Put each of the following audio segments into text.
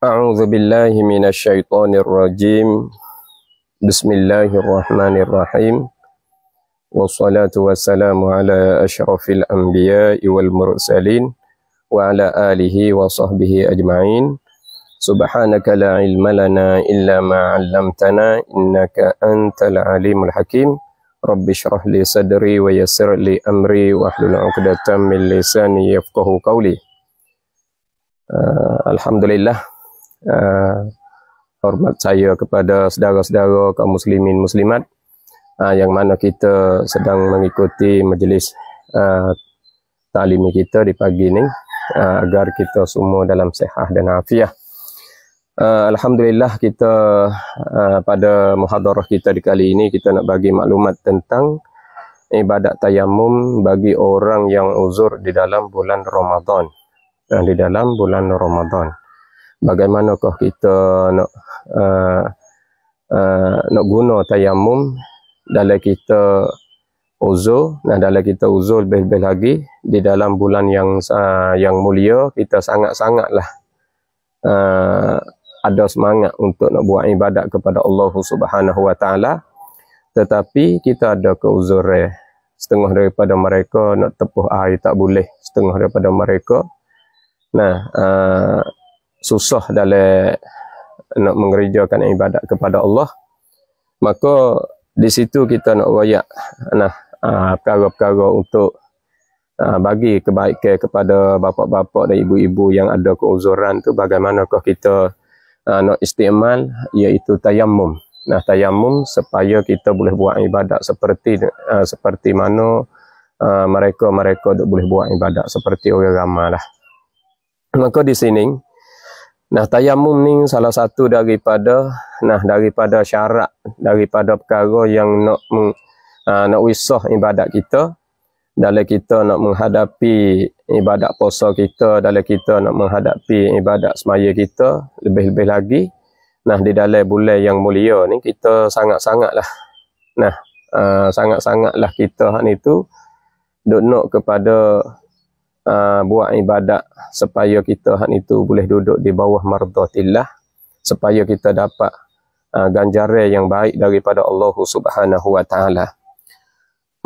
أعوذ بالله من الشيطان الرجيم بسم الله الرحمن الرحيم والصلاة والسلام على أشرف الأنبياء والمرسلين وعلى آله وصحبه أجمعين سبحانك لا علم لنا إلا ما علمتنا إنك أنت العليم الحكيم رب اشرح لي صدري ويسر لي أمري واحلل عقدة من لساني يفقه قولي آه الحمد لله uh, hormat saya kepada saudara-saudara kaum muslimin muslimat uh, yang mana kita sedang mengikuti majlis uh, talimi kita di pagi ini uh, agar kita semua dalam sehat dan afiah. Uh, Alhamdulillah kita uh, pada muhadarah kita di kali ini kita nak bagi maklumat tentang ibadat tayamum bagi orang yang uzur di dalam bulan Ramadan. Uh, di dalam bulan Ramadan. Bagaimana bagaimanakah kita nak uh, uh, nak guna tayamum dalam kita uzur nah dalam kita uzur lebih-lebih lagi di dalam bulan yang uh, yang mulia kita sangat-sangatlah uh, ada semangat untuk nak buat ibadat kepada Allah Subhanahu wa taala tetapi kita ada keuzuran setengah daripada mereka nak tepuh air tak boleh setengah daripada mereka nah uh, susah dalam nak mengerjakan ibadat kepada Allah maka di situ kita nak wayak nah ah, perkara-perkara untuk aa, ah, bagi kebaikan kepada bapak-bapak dan ibu-ibu yang ada keuzuran tu bagaimanakah kita aa, ah, nak istimal iaitu tayamum. nah tayamum supaya kita boleh buat ibadat seperti aa, seperti mana mereka-mereka boleh buat ibadat seperti orang ramai lah maka di sini Nah, tayamum ni salah satu daripada nah daripada syarat daripada perkara yang nak meng, aa, ah, nak wisah ibadat kita dalam kita nak menghadapi ibadat puasa kita dalam kita nak menghadapi ibadat semaya kita lebih-lebih lagi nah di dalam bulan yang mulia ni kita sangat-sangatlah nah ah, sangat-sangatlah kita hak ni tu duduk kepada Uh, buat ibadat supaya kita hak itu boleh duduk di bawah mardhatillah supaya kita dapat uh, ganjaran yang baik daripada Allah Subhanahu wa taala.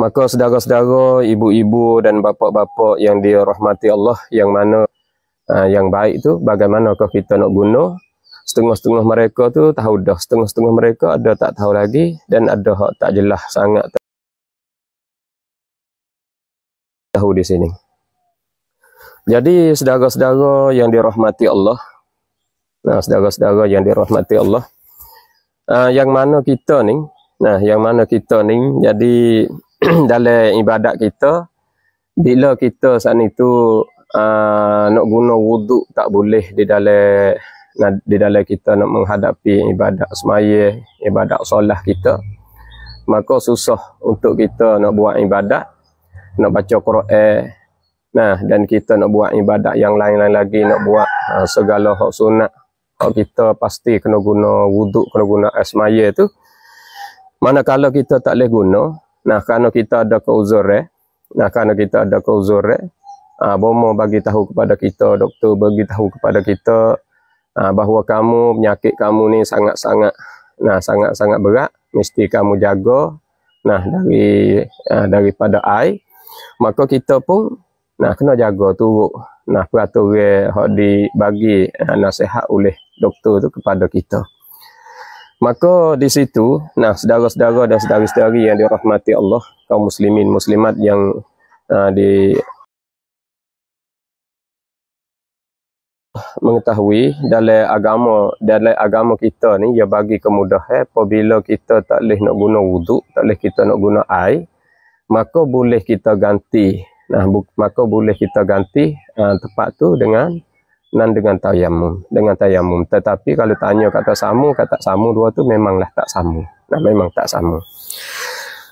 Maka saudara-saudara, ibu-ibu dan bapa-bapa yang dirahmati Allah yang mana uh, yang baik tu bagaimanakah kita nak guna? Setengah-setengah mereka tu tahu dah, setengah-setengah mereka ada tak tahu lagi dan ada hak tak jelas sangat tahu di sini. Jadi saudara-saudara yang dirahmati Allah, nah saudara-saudara yang dirahmati Allah, uh, yang mana kita ni, nah yang mana kita ni, jadi dalam ibadat kita, bila kita saat itu uh, nak guna wuduk tak boleh di dalam nah, di dalam kita nak menghadapi ibadat semaya, ibadat solat kita, maka susah untuk kita nak buat ibadat, nak baca Quran, Nah dan kita nak buat ibadat yang lain-lain lagi nak buat uh, segala hak sunat. Kalau kita pasti kena guna wuduk, kena guna asmaya tu. Manakala kita tak boleh guna, nah kerana kita ada keuzuran, eh. nah kerana kita ada keuzuran, eh. ah uh, bomo bagi tahu kepada kita, doktor bagi tahu kepada kita uh, bahawa kamu penyakit kamu ni sangat-sangat nah sangat-sangat berat, mesti kamu jaga nah dari uh, daripada air. Maka kita pun Nah, kena jaga turuk. Nah, peraturan yang dibagi eh, nasihat oleh doktor tu kepada kita. Maka di situ, nah, saudara-saudara dan saudari-saudari yang dirahmati Allah, kaum muslimin, muslimat yang uh, di mengetahui dalam agama dalam agama kita ni dia bagi kemudahan eh, apabila kita tak boleh nak guna wuduk tak boleh kita nak guna air maka boleh kita ganti Nah, bu- maka boleh kita ganti uh, tempat tu dengan nan dengan tayamum, dengan tayamum. Tetapi kalau tanya kata samu, kata samu dua tu memanglah tak samu. Nah, memang tak samu.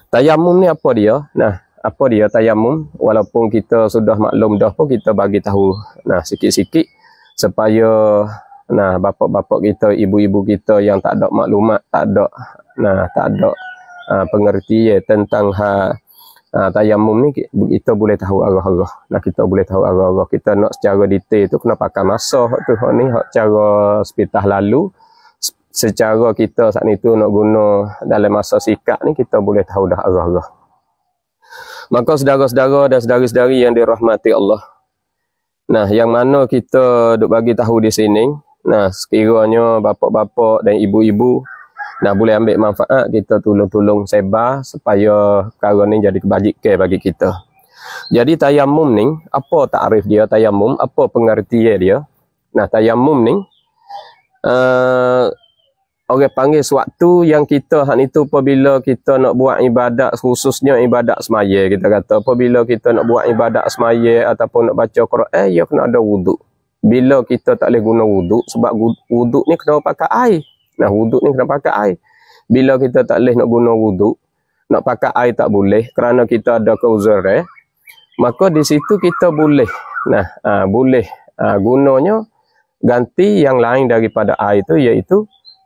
Tayamum ni apa dia? Nah, apa dia tayamum? Walaupun kita sudah maklum dah pun kita bagi tahu nah sikit-sikit supaya nah bapak-bapak kita, ibu-ibu kita yang tak ada maklumat, tak ada nah tak ada uh, ah, pengertian eh, tentang hal Ha, tayamum ni kita boleh tahu arah-arah. Nah kita boleh tahu arah-arah. Kita nak secara detail tu kena pakai masa hak tu ni hak cara sepitah lalu secara kita saat ni tu nak guna dalam masa sikap ni kita boleh tahu dah arah-arah. Maka saudara-saudara dan saudari-saudari yang dirahmati Allah. Nah, yang mana kita duk bagi tahu di sini, nah sekiranya bapak-bapak dan ibu-ibu Nah boleh ambil manfaat kita tolong-tolong sebar supaya perkara ni jadi kebajikan bagi kita. Jadi tayamum ni, apa takrif dia tayamum, apa pengertian dia? Nah, tayamum ni, uh, orang panggil suatu yang kita hak itu tu apabila kita nak buat ibadat khususnya ibadat semaya kita kata. Apabila kita nak buat ibadat semaya ataupun nak baca Quran, eh, ya kena ada wuduk. Bila kita tak boleh guna wuduk, sebab wuduk ni kena pakai air. Nah wuduk ni kena pakai air. Bila kita tak boleh nak guna wuduk, nak pakai air tak boleh kerana kita ada kauzer eh. Maka di situ kita boleh. Nah, aa, ah, boleh aa, ah, gunanya ganti yang lain daripada air itu iaitu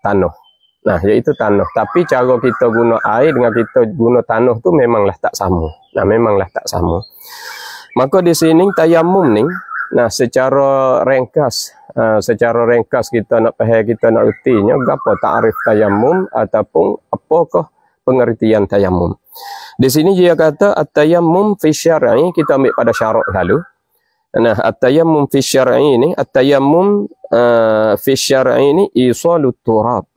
tanah. Nah, iaitu tanah. Tapi cara kita guna air dengan kita guna tanah tu memanglah tak sama. Nah, memanglah tak sama. Maka di sini tayamum ni Nah, secara ringkas, uh, secara ringkas kita nak faham kita nak ertinya apa takrif tayamum ataupun apakah pengertian tayamum. Di sini dia kata at-tayammum fi syar'i kita ambil pada syarak lalu. Nah, at-tayammum fi syar'i ni at-tayammum uh, fi syar'i ni isalut turab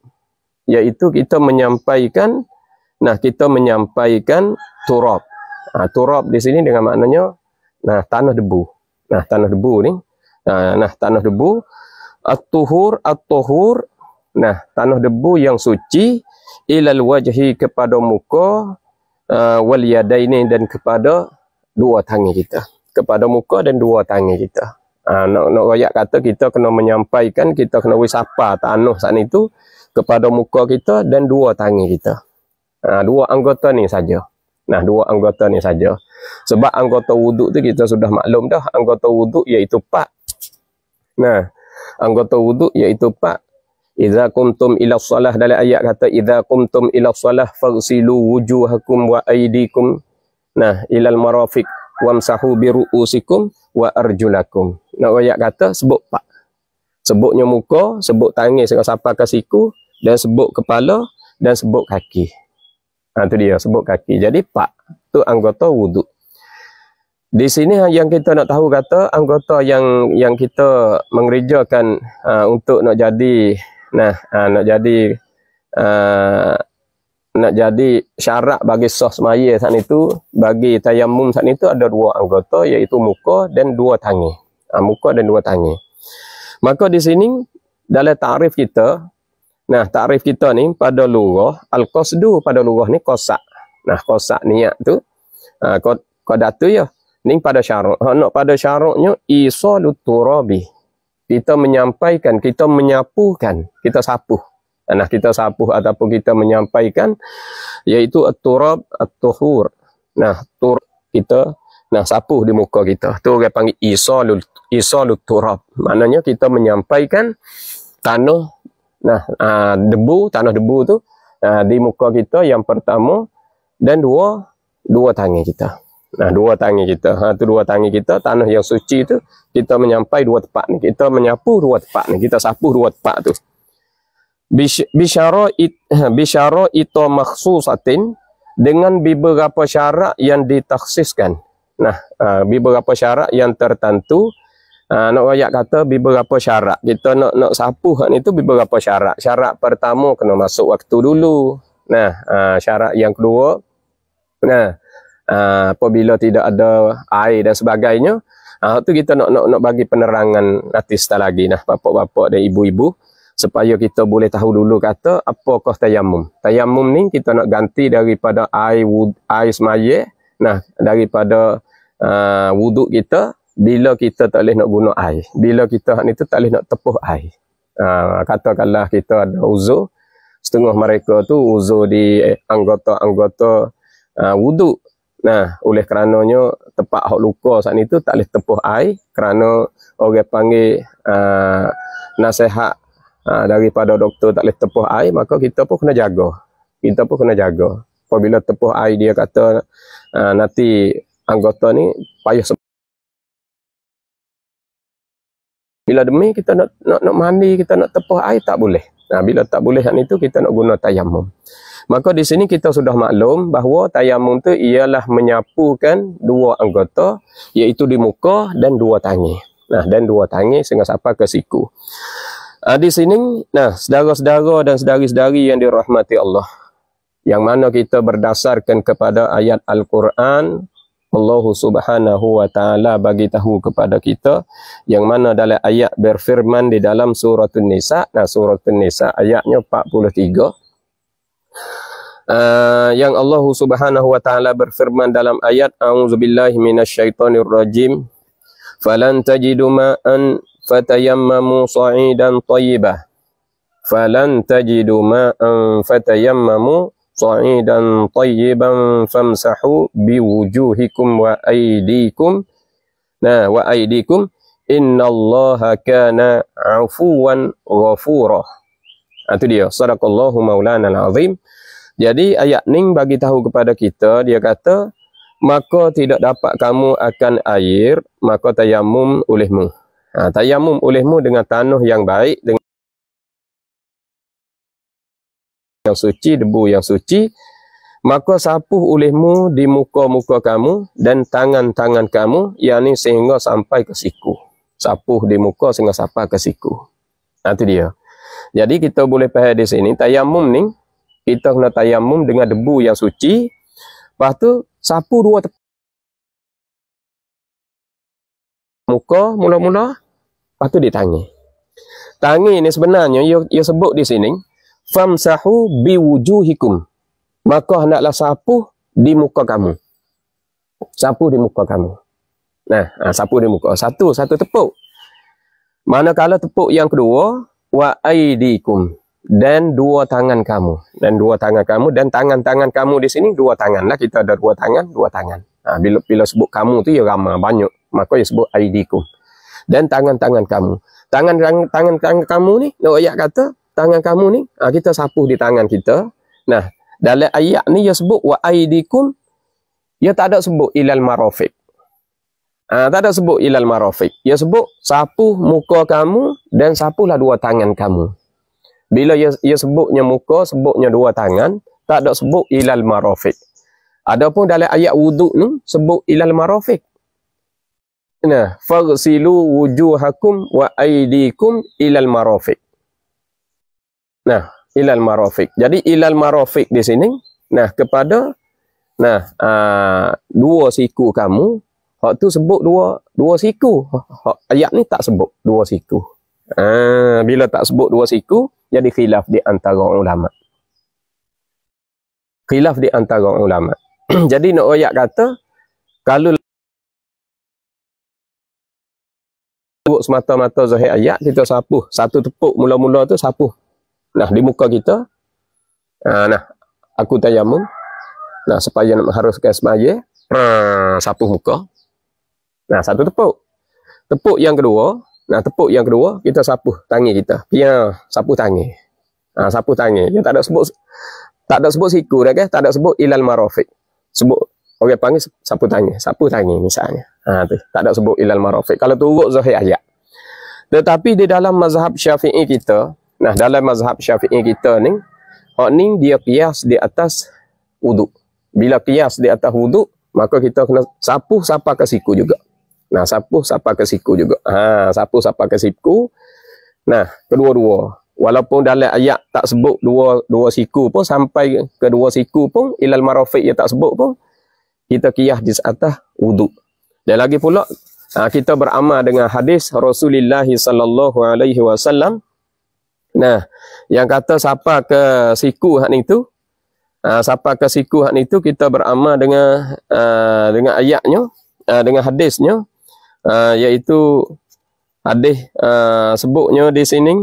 iaitu kita menyampaikan nah kita menyampaikan turab. Ha, turab di sini dengan maknanya nah tanah debu nah tanah debu ni nah, nah tanah debu at-tuhur at-tuhur nah tanah debu yang suci ilal wajhi kepada muka uh, wal yadaini dan kepada dua tangan kita kepada muka dan dua tangan kita uh, nak nak royak kata kita kena menyampaikan kita kena wisapa tanah saat itu kepada muka kita dan dua tangan kita uh, dua anggota ni saja Nah, dua anggota ni saja. Sebab anggota wuduk tu kita sudah maklum dah. Anggota wuduk iaitu pak. Nah, anggota wuduk iaitu pak. Iza kumtum ila salah dalam ayat kata Iza kumtum ila salah farsilu wujuhakum wa aidikum Nah, ilal marafiq wamsahu biru'usikum wa arjulakum Nah, ayat kata sebut pak Sebutnya muka, sebut tangis dengan sapa kasiku Dan sebut kepala dan sebut kaki Ha, itu dia, sebut kaki. Jadi, pak tu anggota wuduk. Di sini ha, yang kita nak tahu kata anggota yang yang kita mengerjakan uh, untuk nak jadi nah uh, nak jadi uh, nak jadi syarat bagi sah semaya saat itu bagi tayamum saat itu ada dua anggota iaitu muka dan dua tangan. Uh, muka dan dua tangan. Maka di sini dalam tarif kita Nah, takrif kita ni pada lurah, al-qasdu pada lurah ni kosak. Nah, kosak niat tu ah uh, qad qadatu ya. Ni pada syarat. Ha nak pada syaratnya isalut turabi. Kita menyampaikan, kita menyapukan, kita sapu. Nah, kita sapu ataupun kita menyampaikan yaitu at-turab at-tuhur. Nah, tur kita nah sapu di muka kita. Tu orang panggil isalut isalut turab. Maknanya kita menyampaikan tanah nah uh, debu tanah debu tu uh, di muka kita yang pertama dan dua dua tangan kita nah dua tangan kita ha tu dua tangan kita tanah yang suci tu kita menyampai dua tempat ni kita menyapu dua tempat ni kita sapu dua tempat tu bisyara it, bisyara itu makhsusatin dengan beberapa syarat yang ditaksiskan nah uh, beberapa syarat yang tertentu Uh, nak rakyat kata beberapa syarat. Kita nak nak sapu hak ni tu beberapa syarat. Syarat pertama kena masuk waktu dulu. Nah, uh, syarat yang kedua nah uh, apabila tidak ada air dan sebagainya, ah uh, tu kita nak nak nak bagi penerangan nanti setelah lagi nah bapak-bapak dan ibu-ibu supaya kita boleh tahu dulu kata apakah tayamum. Tayamum ni kita nak ganti daripada air air semaya nah daripada uh, wuduk kita bila kita tak boleh nak guna air bila kita hak ni tu tak boleh nak tepuh air ha, katakanlah kita ada uzur setengah mereka tu uzur di eh, anggota-anggota uh, ha, wuduk nah oleh kerananya tempat hak luka saat ni tu tak boleh tepuh air kerana orang panggil uh, nasihat uh, daripada doktor tak boleh tepuh air maka kita pun kena jaga kita pun kena jaga apabila tepuh air dia kata uh, nanti anggota ni payah bila demi kita nak, nak nak mandi kita nak tepuh air tak boleh nah bila tak boleh yang itu kita nak guna tayamum maka di sini kita sudah maklum bahawa tayamum tu ialah menyapukan dua anggota iaitu di muka dan dua tangi nah dan dua tangi sehingga sampai ke siku Ha, di sini, nah, saudara-saudara dan saudari-saudari yang dirahmati Allah. Yang mana kita berdasarkan kepada ayat Al-Quran, Allah Subhanahu wa taala bagi tahu kepada kita yang mana dalam ayat berfirman di dalam surah An-Nisa nah surah An-Nisa ayatnya 43 uh, ah, yang Allah Subhanahu wa taala berfirman dalam ayat auzubillahi minasyaitonir rajim falan tajidu ma'an fatayammamu sa'idan tayyibah falan tajidu ma'an fatayammamu صعيداً طيباً فامسحوا بوجوهكم وأيديكم وأيديكم إن الله كان عفواً غفوراً Itu dia. Sadaqallahu maulana al-azim. Jadi ayat ni bagi tahu kepada kita, dia kata, maka tidak dapat kamu akan air, maka tayamum olehmu. Ha, tayamum olehmu dengan tanah yang baik, dengan yang suci, debu yang suci, maka sapuh olehmu di muka-muka kamu dan tangan-tangan kamu, yakni sehingga sampai ke siku. Sapuh di muka sehingga sampai ke siku. Nanti dia. Jadi kita boleh faham di sini, tayamum ni, kita kena tayamum dengan debu yang suci, lepas tu sapu dua tepat. Muka mula-mula, lepas tu ditangi. Tangi ni sebenarnya, ia, ia sebut di sini, famsahu biwujuhikum. Maka hendaklah sapu di muka kamu. Sapu di muka kamu. Nah, nah ha, sapu di muka. Satu, satu tepuk. Manakala tepuk yang kedua, wa aidikum dan dua tangan kamu dan dua tangan kamu dan tangan-tangan kamu di sini dua tangan lah kita ada dua tangan dua tangan ha, bila bila sebut kamu tu ya ramah banyak maka ya sebut aidikum dan tangan-tangan kamu tangan tangan kamu ni nak ayat kata tangan kamu ni, ha, kita sapu di tangan kita. Nah, dalam ayat ni dia sebut wa aidikum dia tak ada sebut ilal marafiq. Ha, tak ada sebut ilal marafiq. Dia sebut sapu muka kamu dan sapulah dua tangan kamu. Bila dia, dia sebutnya muka, sebutnya dua tangan, tak ada sebut ilal marafiq. Adapun dalam ayat wuduk ni sebut ilal marafiq. Nah, farsilu wujuhakum wa aidikum ilal marafiq. Nah, ilal marofik. Jadi ilal marofik di sini, nah kepada nah aa, ah, dua siku kamu, hak tu sebut dua dua siku. Hak ayat ni tak sebut dua siku. Ah bila tak sebut dua siku, jadi khilaf di antara ulama. Khilaf di antara ulama. jadi nak ayat kata kalau sebut semata-mata zahir ayat kita sapu satu tepuk mula-mula tu sapu nah di muka kita uh, nah aku tayamum nah supaya nak mengharuskan semaya ah, satu muka nah satu tepuk tepuk yang kedua nah tepuk yang kedua kita sapu tangi kita ya sapu tangi. nah, sapu tangi. dia ya, tak ada sebut tak ada sebut siku dah kan tak ada sebut ilal marafiq sebut orang okay, panggil sapu tangi, sapu tangi misalnya ha, tu. tak ada sebut ilal marafiq kalau turut zahir ayat tetapi di dalam mazhab syafi'i kita Nah, dalam mazhab syafi'i kita ni, hak ni dia kias di atas wuduk. Bila kias di atas wuduk, maka kita kena sapuh sapa ke siku juga. Nah, sapuh sapa ke siku juga. Ha, sapuh sapa ke siku. Nah, kedua-dua. Walaupun dalam ayat tak sebut dua dua siku pun sampai ke dua siku pun ilal marafiq dia tak sebut pun kita kiyah di atas wuduk. Dan lagi pula ha, kita beramal dengan hadis Rasulullah sallallahu alaihi wasallam Nah, yang kata siapa ke siku hak ni tu? Ah uh, siapa ke siku hak ni tu kita beramal dengan uh, dengan ayatnya, uh, dengan hadisnya uh, iaitu hadis uh, sebutnya di sini.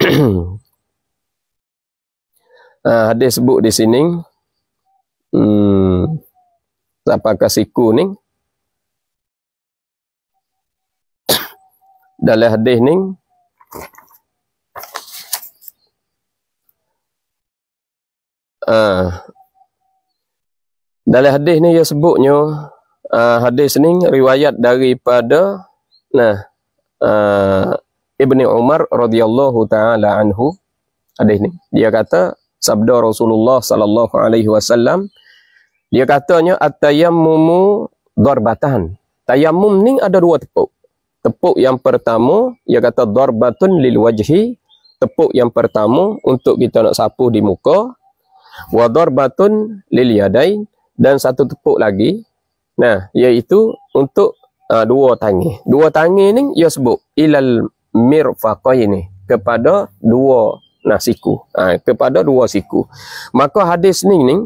Ah uh, hadis sebut di sini. Hmm siapa ke siku ni? dalam hadis ni Uh, ah. dalam hadis ni dia sebutnya uh, hadis ni riwayat daripada nah uh, Ibni Umar radhiyallahu taala anhu hadis ni dia kata sabda Rasulullah sallallahu alaihi wasallam dia katanya at-tayammumu darbatan tayammum ni ada dua tepuk tepuk yang pertama dia kata darbatun lil wajhi tepuk yang pertama untuk kita nak sapu di muka wa darbatun lil yadain dan satu tepuk lagi nah iaitu untuk uh, dua tangi dua tangi ni ia sebut ilal mirfaqaini kepada dua nah siku ha, ah, kepada dua siku maka hadis ni ni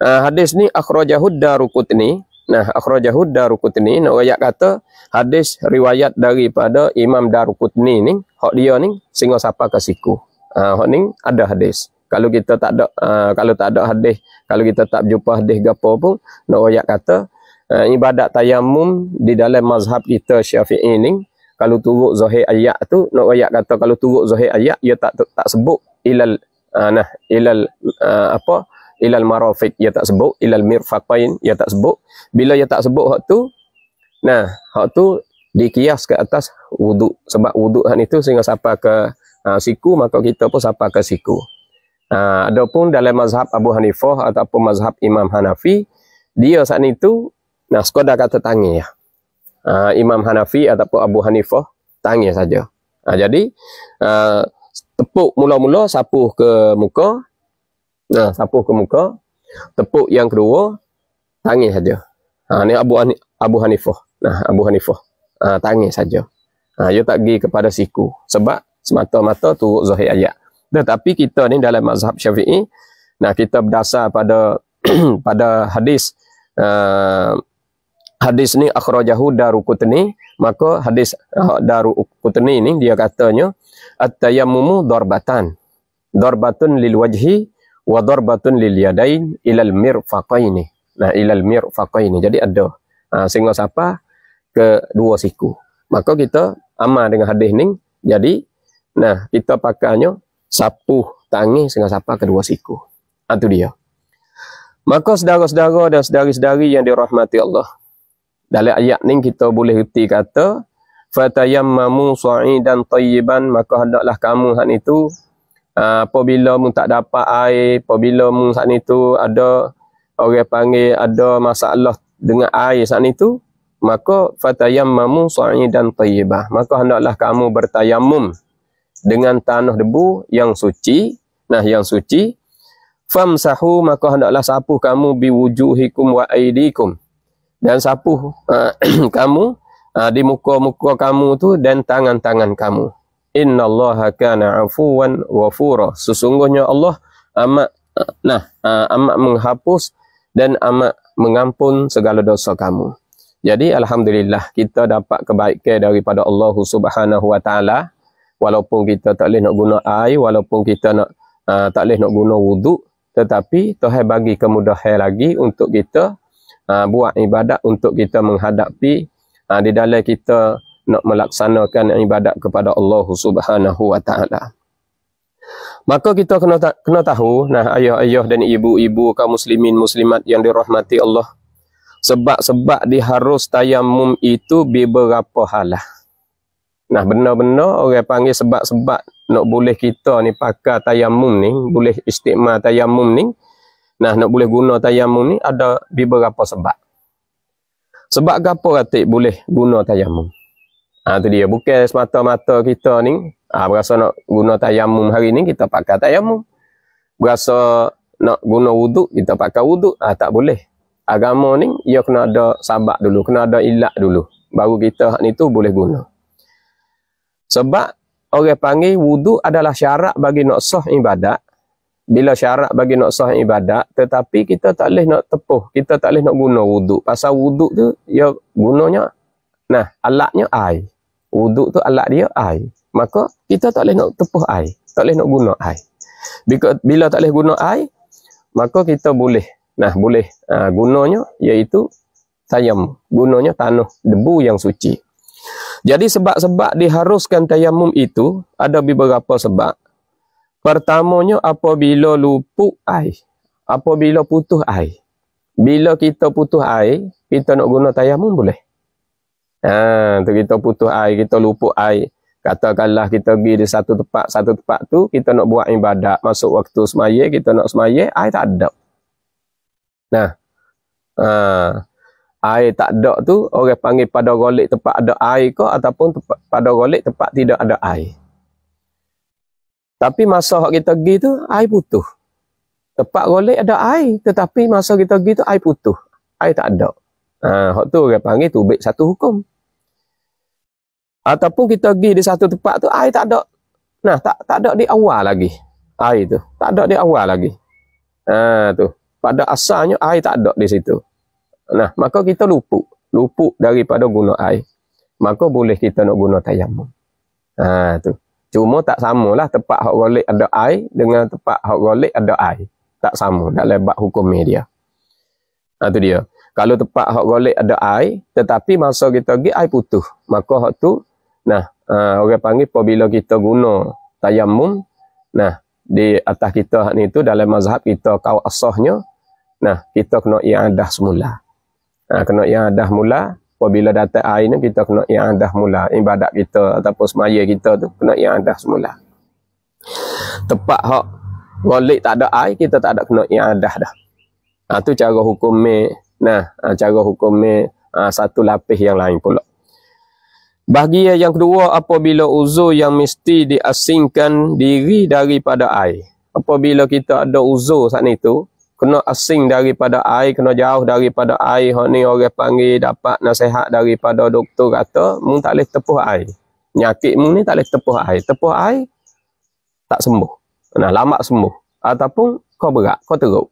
uh, hadis ni akhrajahud darukutni nah akhrajahud darukutni nak ayat kata hadis riwayat daripada imam darukutni ni hak dia ni singa sapa ke siku ha, hak ni ada hadis kalau kita tak ada uh, kalau tak ada hadis kalau kita tak jumpa hadis gapo pun nak royak kata uh, ibadat tayamum di dalam mazhab kita Syafi'i ni kalau turut zahir ayat tu nak royak kata kalau turut zahir ayat dia tak tak sebut ilal uh, nah ilal uh, apa ilal marafiq dia tak sebut ilal mirfaqain dia tak sebut bila dia tak sebut hak tu nah hak tu dikias ke atas wuduk sebab wuduk hak ni sehingga sampai ke uh, siku maka kita pun sampai ke siku Ah, adapun dalam mazhab Abu Hanifah ataupun mazhab Imam Hanafi, dia saat itu nah sekadar kata tangih ah, ya. Ha, Imam Hanafi ataupun Abu Hanifah tangi saja. Ha, jadi ha, tepuk mula-mula sapuh ke muka. Nah, ha, sapuh ke muka. Tepuk yang kedua tangi saja. Ha, ini Abu Hanif Abu Hanifah. Nah, Abu Hanifah. Ha, tangih saja. Ha, dia tak pergi kepada siku. Sebab semata-mata turut zahir ayat. Tetapi kita ni dalam mazhab syafi'i, nah kita berdasar pada pada hadis uh, hadis ni akhrajahu darukutni maka hadis uh, darukutni ni dia katanya at-tayammumu darbatan darbatun lil wajhi wa darbatun lil yadain ilal mirfaqaini nah ilal mirfaqaini jadi ada ha, ah, sehingga siapa ke dua siku maka kita amal dengan hadis ni jadi nah kita pakainya Sapu tangis dengan sapa kedua siku. Itu ha, dia. Maka saudara-saudara dan saudari-saudari yang dirahmati Allah. Dalam ayat ni kita boleh reti kata, Fatayammamu sa'idan tayyiban, maka hendaklah kamu saat itu, ha, apabila mu tak dapat air, apabila mu saat itu ada, orang panggil ada masalah dengan air saat itu, maka fatayammamu sa'idan tayyiban, maka hendaklah kamu bertayammum, dengan tanah debu yang suci. Nah, yang suci. Famsahu maka hendaklah sapu kamu biwujuhikum wa aidikum. Dan sapu uh, eh, kamu uh, di muka-muka kamu tu dan tangan-tangan kamu. Innallaha kana afuwan ghafura. Sesungguhnya Allah amat uh, nah uh, amat menghapus dan amat mengampun segala dosa kamu. Jadi alhamdulillah kita dapat kebaikan daripada Allah Subhanahu wa taala walaupun kita tak boleh nak guna air, walaupun kita nak uh, tak boleh nak guna wuduk, tetapi Tuhan bagi kemudahan lagi untuk kita uh, buat ibadat untuk kita menghadapi uh, di dalam kita nak melaksanakan ibadat kepada Allah Subhanahu wa taala. Maka kita kena ta- kena tahu nah ayah-ayah dan ibu-ibu kaum muslimin muslimat yang dirahmati Allah sebab-sebab diharus tayamum itu beberapa halah. Nah benar-benar orang panggil sebab-sebab nak boleh kita ni pakai tayamum ni, boleh istiqma tayamum ni, nah nak boleh guna tayamum ni ada beberapa sebab. Sebab apa kata boleh guna tayamum? Ha, ah, itu dia. Bukan semata-mata kita ni, ha, berasa nak guna tayamum hari ni, kita pakai tayamum. Berasa nak guna wuduk, kita pakai wuduk. Ha, tak boleh. Agama ni, ia ya kena ada sabak dulu, kena ada ilak dulu. Baru kita hak ni tu boleh guna. Hmm. Sebab orang panggil wudu adalah syarat bagi nak sah ibadat. Bila syarat bagi nak sah ibadat, tetapi kita tak boleh nak tepuh, kita tak boleh nak guna wudu. Pasal wudu tu ya gunanya nah alatnya air. Wudu tu alat dia air. Maka kita tak boleh nak tepuh air, tak boleh nak guna air. Bila, bila tak boleh guna air, maka kita boleh nah boleh uh, gunanya iaitu tayam gunanya tanah debu yang suci jadi sebab-sebab diharuskan tayamum itu ada beberapa sebab. Pertamanya apabila lupuk air, apabila putus air. Bila kita putus air, kita nak guna tayamum boleh. Ha, tu kita putus air, kita lupuk air. Katakanlah kita pergi di satu tempat, satu tempat tu kita nak buat ibadat. Masuk waktu semaya, kita nak semaya, air tak ada. Nah, ha, air tak ada tu orang panggil pada golik tempat ada air ke ataupun tempat, pada golik tempat tidak ada air. Tapi masa hak kita pergi tu air putus. Tempat golek ada air tetapi masa kita pergi tu air putus. Air tak ada. Ha, hak tu orang panggil tu baik satu hukum. Ataupun kita pergi di satu tempat tu air tak ada. Nah, tak tak ada di awal lagi. Air tu. Tak ada di awal lagi. Ha, tu. Pada asalnya air tak ada di situ. Nah, maka kita luput. Luput daripada guna air. Maka boleh kita nak guna tayamum. Ha, tu. Cuma tak samalah tempat hak golek ada air dengan tempat hak golek ada air. Tak sama dalam bab hukum media. Ha, tu dia. Kalau tempat hak golek ada air, tetapi masa kita pergi air putus. Maka hak tu, nah, ha, orang panggil apabila kita guna tayamum, nah, di atas kita ni tu dalam mazhab kita kau asahnya nah kita kena iadah semula Ha, kena dah mula. Apabila datang air ni, kita kena dah mula. Ibadat kita ataupun semaya kita tu, kena yang dah semula. Tepat hak, walik tak ada air, kita tak ada kena i'adah dah. Ha, tu cara hukum me. Nah, ha, cara hukum me ha, satu lapis yang lain pula. Bahagia yang kedua, apabila uzur yang mesti diasingkan diri daripada air. Apabila kita ada uzur saat itu, kena asing daripada air, kena jauh daripada air. Hak ni orang panggil dapat nasihat daripada doktor kata, mung tak boleh tepuh air. Nyakit mung ni tak boleh tepuh air. Tepuh air, tak sembuh. Nah, lama sembuh. Ataupun kau berat, kau teruk.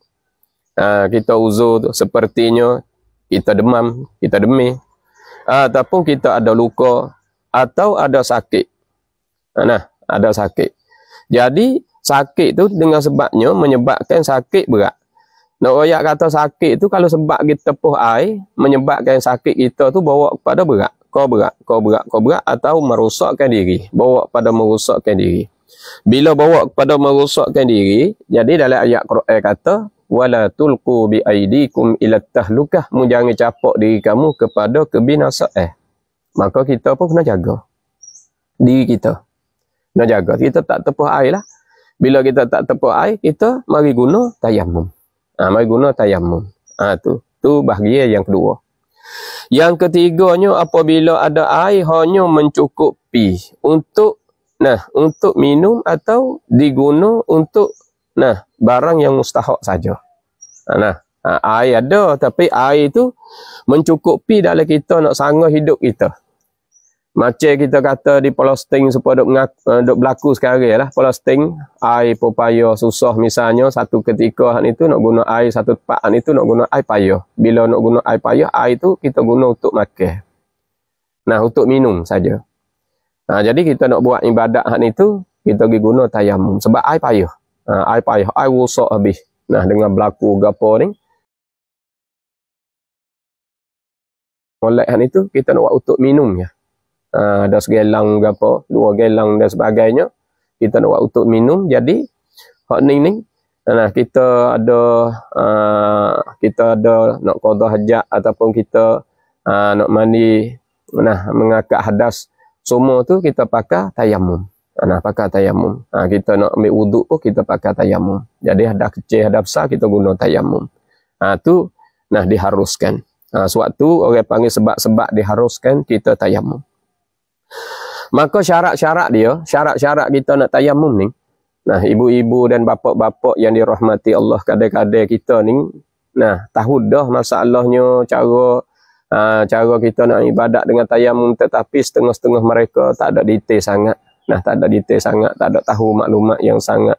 Uh, kita uzur tu, sepertinya kita demam, kita demi. Uh, ataupun kita ada luka atau ada sakit. Nah, ada sakit. Jadi, sakit tu dengan sebabnya menyebabkan sakit berat. Nak royak kata sakit tu kalau sebab kita tepuh air, menyebabkan sakit kita tu bawa kepada berat. Kau berat, kau berat, kau berat atau merosakkan diri. Bawa kepada merosakkan diri. Bila bawa kepada merosakkan diri, jadi dalam ayat Quran kata, wala tulku bi aidikum ila tahlukah mu capok diri kamu kepada kebinasaan maka kita pun kena jaga diri kita kena jaga kita tak tepuh air lah bila kita tak tepuh air kita mari guna tayamum Ha, mari guna tayamum. Ha, tu tu bahagia yang kedua. Yang ketiganya apabila ada air hanya mencukupi untuk nah untuk minum atau diguna untuk nah barang yang mustahak saja. Ha, nah ha, air ada tapi air itu mencukupi dalam kita nak sanggah hidup kita. Macam kita kata di Palestin supaya dok ngak, eh, dok berlaku sekarang ya lah. Palestin, air pun payah susah misalnya satu ketika hari itu nak guna air, satu tempat itu nak guna air payah. Bila nak guna air payah, air itu kita guna untuk makan. Nah, untuk minum saja. Nah, jadi kita nak buat ibadat hari itu, kita pergi guna tayamum. Sebab air payah. Nah, air payah, air rusak habis. Nah, dengan berlaku gaporing, oleh molek hari itu kita nak buat untuk minum ya ada ah, segelang ke apa, dua gelang dan sebagainya. Kita nak buat untuk minum. Jadi, hak ni ni, nah, kita ada uh, kita ada nak kodoh hajat ataupun kita uh, nak mandi nah mengakak hadas semua tu kita pakai tayamum. Nah, pakai tayamum. Nah kita nak ambil wuduk pun kita pakai tayamum. Jadi ada kecil, ada besar kita guna tayamum. Nah tu nah diharuskan. Ha, sewaktu orang panggil sebab-sebab diharuskan kita tayamum. Maka syarat-syarat dia, syarat-syarat kita nak tayamum ni. Nah, ibu-ibu dan bapak-bapak yang dirahmati Allah kadang-kadang kita ni. Nah, tahu dah masalahnya cara aa, ah, cara kita nak ibadat dengan tayamum tetapi setengah-setengah mereka tak ada detail sangat. Nah, tak ada detail sangat, tak ada tahu maklumat yang sangat.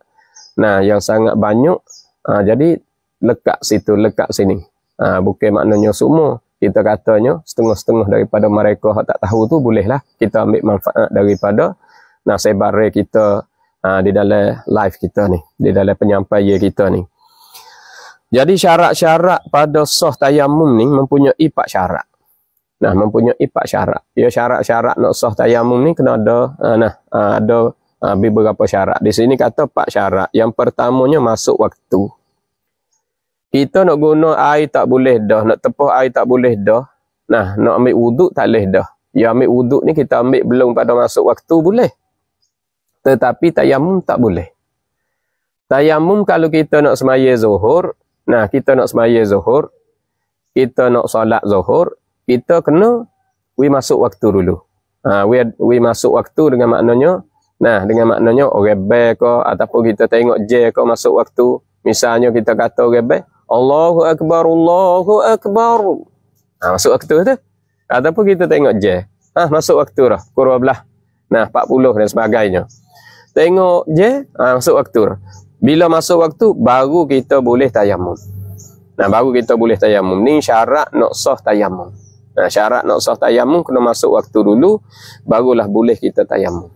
Nah, yang sangat banyak. Aa, ah, jadi lekat situ, lekat sini. Ah, bukan maknanya semua kita katanya setengah-setengah daripada mereka yang tak tahu tu bolehlah kita ambil manfaat daripada nasib barai kita uh, di dalam live kita ni, di dalam penyampaian kita ni. Jadi syarat-syarat pada soh tayamum ni mempunyai empat syarat. Nah, mempunyai empat syarat. Ya syarat-syarat nak soh tayamum ni kena ada uh, nah uh, ada uh, beberapa syarat. Di sini kata empat syarat. Yang pertamanya masuk waktu kita nak guna air tak boleh dah, nak tepuh air tak boleh dah. Nah, nak ambil wuduk tak boleh dah. Ya ambil wuduk ni kita ambil belum pada masuk waktu boleh. Tetapi tayamum tak boleh. Tayamum kalau kita nak semaya zuhur, nah kita nak semaya zuhur, kita nak solat zuhur, kita kena we masuk waktu dulu. Ha, we, we masuk waktu dengan maknanya, nah dengan maknanya orang oh, ke ataupun kita tengok je ke masuk waktu, misalnya kita kata orang Allahu akbar Allahu akbar. Ha, masuk waktu tu. Ataupun kita tengok je. Ha, masuk waktu dah. Pukul 12. Nah, 40 dan sebagainya. Tengok je, ha, masuk waktu. Dah. Bila masuk waktu baru kita boleh tayamum. Nah, baru kita boleh tayamum. Ni syarat nak sah tayamum. Nah, syarat nak sah tayamum kena masuk waktu dulu barulah boleh kita tayamum.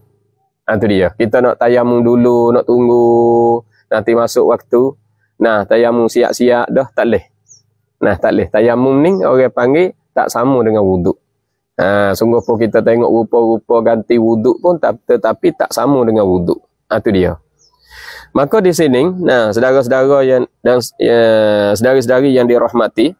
Ha, tu dia. Kita nak tayamum dulu, nak tunggu nanti masuk waktu. Nah, tayamum siap-siap dah tak leh. Nah, tak leh. Tayamum ni orang panggil tak sama dengan wuduk. Ha, sungguh pun kita tengok rupa-rupa ganti wuduk pun tetapi tak sama dengan wuduk. Itu ah, dia. Maka di sini, nah, saudara-saudara yang dan ya, saudari-saudari ya, yang dirahmati,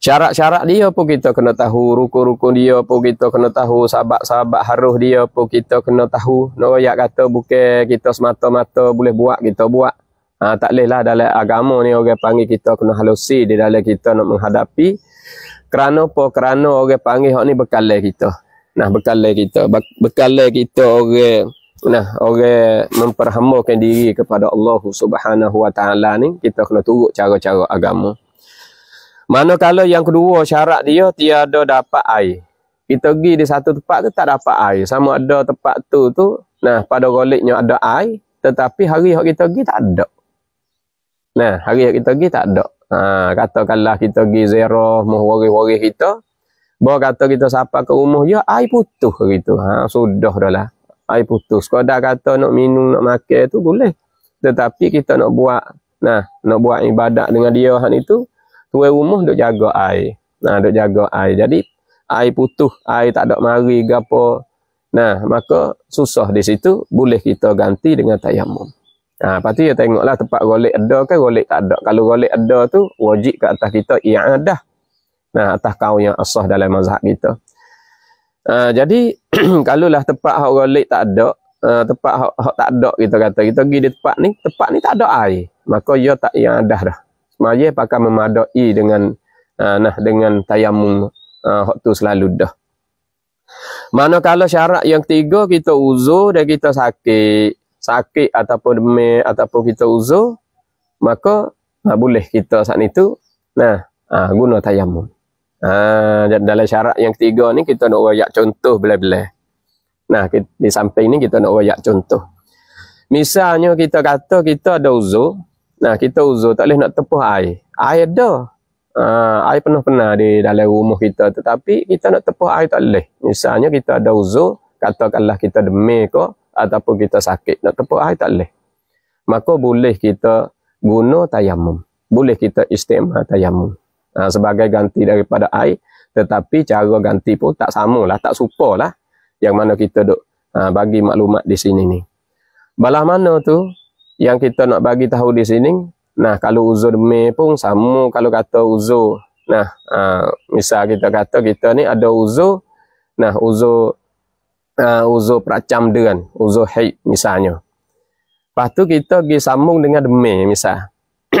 syarat-syarat dia pun kita kena tahu, rukun-rukun dia pun kita kena tahu, sahabat-sahabat haruh dia pun kita kena tahu. Noyak kata bukan kita semata-mata boleh buat, kita buat. Ha, tak lah dalam agama ni orang panggil kita kena halusi di dalam kita nak menghadapi. Kerana apa? Kerana orang panggil hak ni bekalai kita. Nah, bekalai kita. Be bekalai kita orang nah, orang memperhambakan diri kepada Allah Subhanahu Wa Taala ni kita kena turut cara-cara agama. Manakala yang kedua syarat dia tiada dapat air. Kita pergi di satu tempat tu tak dapat air. Sama ada tempat tu tu nah pada goliknya ada air tetapi hari hak kita pergi tak ada. Nah, hari yang kita pergi tak ada. Ha, katakanlah kita pergi zero, mahu muhwari-wari kita. Bawa kata kita siapa ke rumah, ya air putus hari itu. Ha, sudah dah lah. Air putus. Kalau dah kata nak minum, nak makan tu boleh. Tetapi kita nak buat, nah, nak buat ibadat dengan dia hari itu. Tua rumah duk jaga air. Nah, duk jaga air. Jadi, air putus, air tak ada mari ke apa. Nah, maka susah di situ boleh kita ganti dengan tayamum. Ha, lepas tu dia tengoklah tempat golek ada ke golek tak ada. Kalau golek ada tu wajib ke atas kita i'adah. Ya, nah, atas kau yang asah dalam mazhab kita. Ha, jadi kalau lah tempat hak golek tak ada, uh, tempat hak, tak ada kita kata kita pergi di tempat ni, tempat ni tak ada air. Maka ia ya tak yang ada dah. Semaya pakai memadai dengan uh, nah dengan tayamum uh, ha, tu selalu dah. kalau syarat yang ketiga kita uzur dan kita sakit sakit ataupun demi ataupun kita uzur maka ha, boleh kita saat itu nah ha, guna tayamum ha, ah, dalam syarat yang ketiga ni kita nak wayak contoh bila-bila nah kita, di samping ni kita nak wayak contoh misalnya kita kata kita ada uzur nah kita uzur tak boleh nak tepuh air air ada ha, air penuh-penuh di dalam rumah kita tetapi kita nak tepuh air tak boleh misalnya kita ada uzur katakanlah kita demi kok ataupun kita sakit nak tepuk air tak boleh. Maka boleh kita guna tayamum. Boleh kita istimewa tayamum. Ha, sebagai ganti daripada air. Tetapi cara ganti pun tak sama lah. Tak supa lah. Yang mana kita duk ha, bagi maklumat di sini ni. Balah mana tu yang kita nak bagi tahu di sini. Nah kalau uzur demi pun sama kalau kata uzur. Nah ha, misal kita kata kita ni ada uzur. Nah uzur uh, uzur peracam dia kan. Uzur haid misalnya. Lepas tu kita pergi sambung dengan demi misal.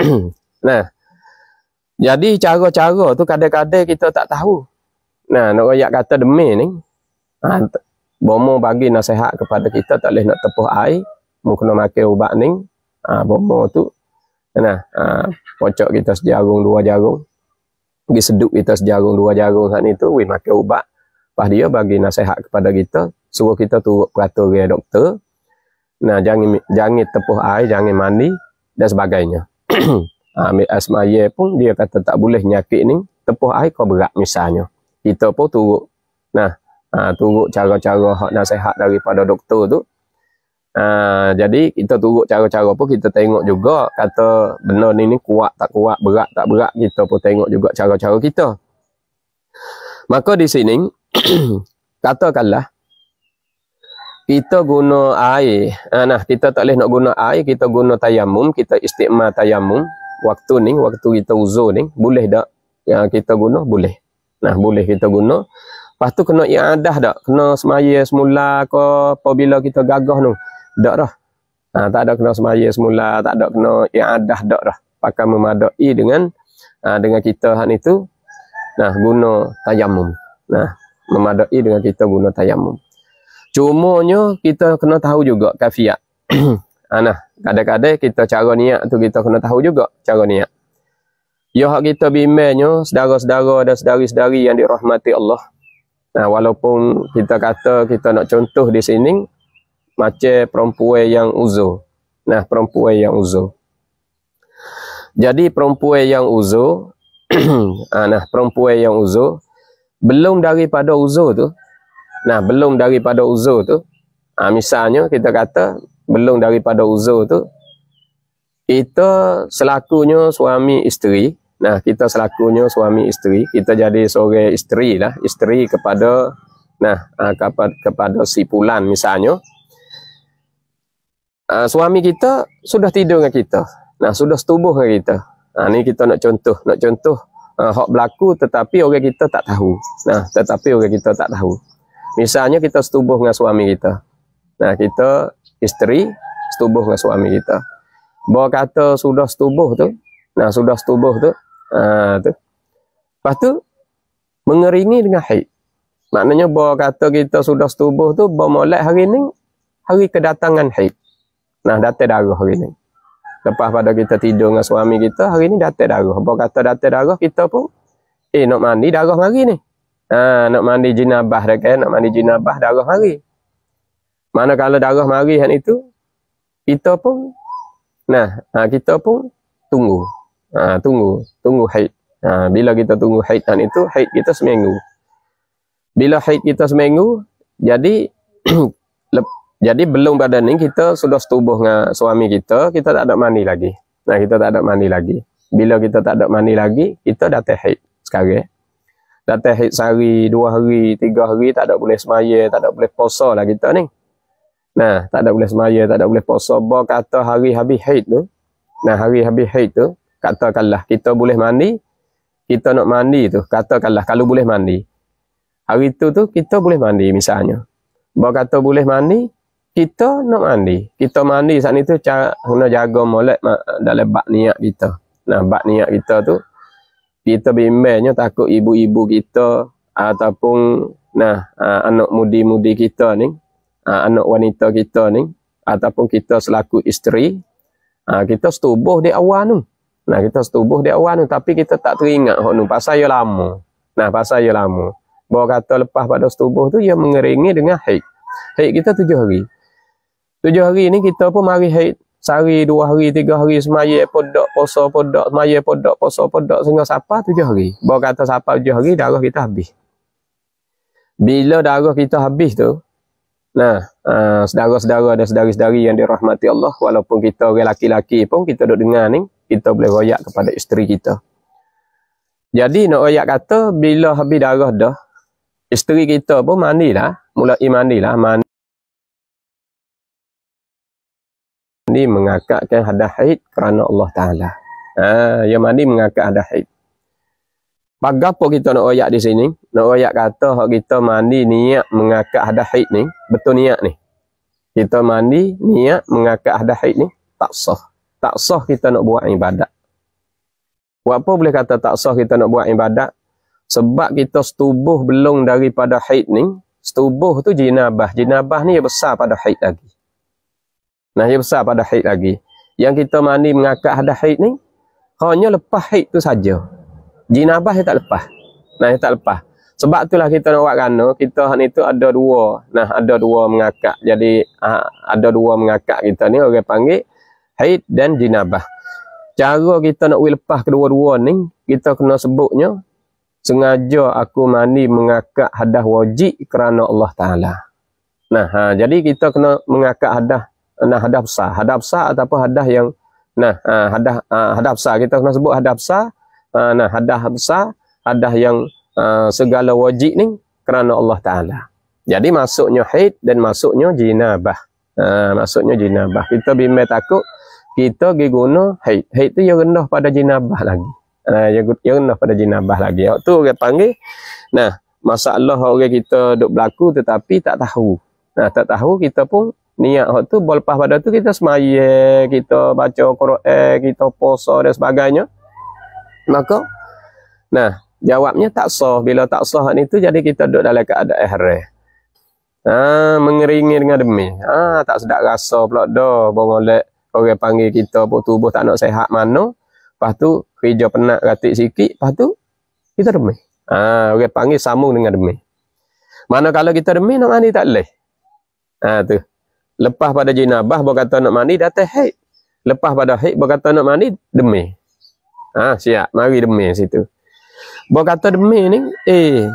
nah. Jadi cara-cara tu kadang-kadang kita tak tahu. Nah, nak ayat kata demi ni. Ha, bomo bagi nasihat kepada kita tak boleh nak tepuh air. Mu kena makan ubat ni. Ha, bomo tu. Nah, ha, pocok kita sejarung dua jarung. Pergi seduk kita sejarung dua jarung saat ni tu. Wih, makan ubat. Lepas dia bagi nasihat kepada kita, suruh kita turut peratur dia doktor. Nah, jangan jangan tepuh air, jangan mandi dan sebagainya. Ah, ambil asmaye pun dia kata tak boleh nyakit ni, tepuh air kau berat misalnya. Kita pun turut. Nah, ha, turut cara-cara hak nasihat daripada doktor tu. Ha, jadi kita turut cara-cara pun kita tengok juga kata benda ni ni kuat tak kuat, berat tak berat, kita pun tengok juga cara-cara kita. Maka di sini katakanlah kita guna air ah, nah kita tak boleh nak guna air kita guna tayamum kita istiqma tayamum waktu ni waktu kita uzur ni boleh tak ya, kita guna boleh nah boleh kita guna lepas tu kena iadah tak kena semaya semula ke apabila kita gagah tu tak dah nah, tak ada kena semaya semula tak ada kena iadah tak dah pakai memadai dengan ah, dengan kita hak ni tu nah guna tayamum nah memadai dengan kita guna tayamum. Cuma Cumanya kita kena tahu juga kafiat. Anah, kadang-kadang kita cara niat tu kita kena tahu juga cara niat. Ya hak kita bimbangnya saudara-saudara dan saudari-saudari yang dirahmati Allah. Nah, walaupun kita kata kita nak contoh di sini macam perempuan yang uzur. Nah, perempuan yang uzur. Jadi perempuan yang uzur, anah perempuan yang uzur, belum daripada uzur tu nah belum daripada uzur tu ha, misalnya kita kata belum daripada uzur tu kita selakunya suami isteri nah kita selakunya suami isteri kita jadi seorang isteri lah isteri kepada nah ah, kepada kepada si pulan misalnya ha, suami kita sudah tidur dengan kita nah sudah setubuh dengan kita ha, ni kita nak contoh nak contoh uh, hak berlaku tetapi orang kita tak tahu. Nah, tetapi orang kita tak tahu. Misalnya kita setubuh dengan suami kita. Nah, kita isteri setubuh dengan suami kita. Bawa kata sudah setubuh tu. Nah, sudah setubuh tu. Ah uh, tu. Lepas tu mengeringi dengan haid. Maknanya bawa kata kita sudah setubuh tu bermula hari ini hari kedatangan haid. Nah, datang darah hari ini. Lepas pada kita tidur dengan suami kita, hari ni datang darah. Apa kata datang darah, kita pun, eh nak mandi darah hari ni. Ha, nak mandi jinabah dah kan, nak mandi jinabah darah hari. Mana kalau darah mari hari itu, kita pun, nah, ha, kita pun tunggu. Ha, tunggu, tunggu haid. Ha, bila kita tunggu haid hari itu, haid kita seminggu. Bila haid kita seminggu, jadi, Jadi belum pada ni kita sudah setubuh dengan suami kita, kita tak ada mani lagi. Nah, kita tak ada mani lagi. Bila kita tak ada mani lagi, kita dah tahid sekarang. Dah tahid sehari, dua hari, tiga hari, tak ada boleh semaya, tak ada boleh puasa lah kita ni. Nah, tak ada boleh semaya, tak ada boleh puasa. Ba kata hari habis haid tu. Nah, hari habis haid tu, katakanlah kita boleh mandi. Kita nak mandi tu, katakanlah kalau boleh mandi. Hari tu tu kita boleh mandi misalnya. Ba kata boleh mandi, kita nak mandi. Kita mandi saat ni tu cara guna jaga molek dalam bak niat kita. Nah, bak niat kita tu kita bimbangnya takut ibu-ibu kita ataupun nah anak mudi-mudi kita ni, anak wanita kita ni ataupun kita selaku isteri, kita setubuh di awal ni. Nah, kita setubuh di awal ni tapi kita tak teringat hok ni pasal ia lama. Nah, pasal ia lama. Bawa kata lepas pada setubuh tu ia mengeringi dengan haid. Haid kita tujuh hari tujuh hari ni kita pun mari haid sehari dua hari tiga hari semaya podok poso podok semaya podok poso podok sehingga siapa tujuh hari bawa kata siapa tujuh hari darah kita habis bila darah kita habis tu nah ah, saudara-saudara uh, dan saudari-saudari yang dirahmati Allah walaupun kita orang laki-laki pun kita duduk dengar ni kita boleh royak kepada isteri kita jadi nak royak kata bila habis darah dah isteri kita pun mandilah mulai mandilah mandi mandi mengakakkan hadah haid kerana Allah Ta'ala. Ha, yang mandi mengakak hadah haid. Bagapa kita nak royak di sini? Nak royak kata hak kita mandi niat mengakak hadah haid ni. Betul niat ni. Kita mandi niat mengakak hadah haid ni. Tak sah. Tak sah kita nak buat ibadat. Buat apa boleh kata tak sah kita nak buat ibadat? Sebab kita setubuh belum daripada haid ni. Setubuh tu jinabah. Jinabah ni besar pada haid lagi. Nah yang besar pada haid lagi. Yang kita mandi mengakak ada haid ni, hanya lepas haid tu saja. Jinabah dia tak lepas. Nahi tak lepas. Sebab itulah kita nak buat kerana kita ni tu ada dua. Nah, ada dua mengakak. Jadi ha, ada dua mengakak kita ni orang panggil haid dan jinabah. Cara kita nak lepas kedua-dua ni, kita kena sebutnya sengaja aku mandi mengakak hadah wajib kerana Allah Ta'ala. Nah, ha, jadi kita kena mengakak hadah nah hadah besar hadah besar ataupun hadah yang nah uh, hadah uh, hadah besar kita pernah sebut hadah besar uh, nah hadah besar hadah yang uh, segala wajib ni kerana Allah taala jadi masuknya haid dan masuknya jinabah uh, masuknya jinabah kita bimbang takut kita pergi guna haid haid tu yang rendah pada jinabah lagi uh, yang, yang rendah pada jinabah lagi waktu orang panggil nah masalah orang kita duk berlaku tetapi tak tahu nah tak tahu kita pun niat hak tu lepas pada tu kita semayang kita baca Quran kita puasa dan sebagainya maka nah jawabnya tak sah bila tak sah ni tu jadi kita duduk dalam keadaan ihram ha mengeringi dengan demi ha tak sedap rasa pula dah bongolek orang panggil kita pun tubuh tak nak sehat mana lepas tu kerja penat ratik sikit lepas tu kita demi ha orang panggil sambung dengan demi mana kalau kita demi nak mandi tak leh ha tu Lepas pada jenabah berkata nak mandi datang haid. Lepas pada haid berkata nak mandi demih. Ah ha, siap, mari demih situ. Berkata demih ni, eh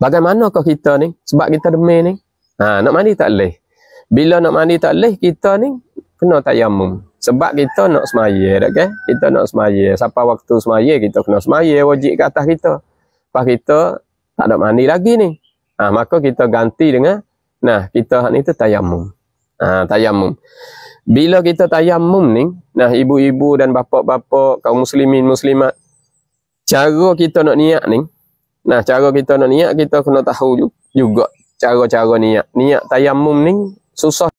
bagaimana kau kita ni sebab kita demih ni? Ha nak mandi tak leh. Bila nak mandi tak leh kita ni kena tayamum. Sebab kita nak semaya, tak okay? Kita nak semaya. Sampai waktu semaya, kita kena semaya. Wajib ke atas kita. Lepas kita, tak ada mandi lagi ni. Ha, maka kita ganti dengan Nah, kita hak ni tu tayamum. Ha, tayamum. Bila kita tayamum ni, nah ibu-ibu dan bapa-bapa, kaum muslimin muslimat, cara kita nak niat ni, nah cara kita nak niat kita kena tahu juga cara-cara niat. Niat tayamum ni susah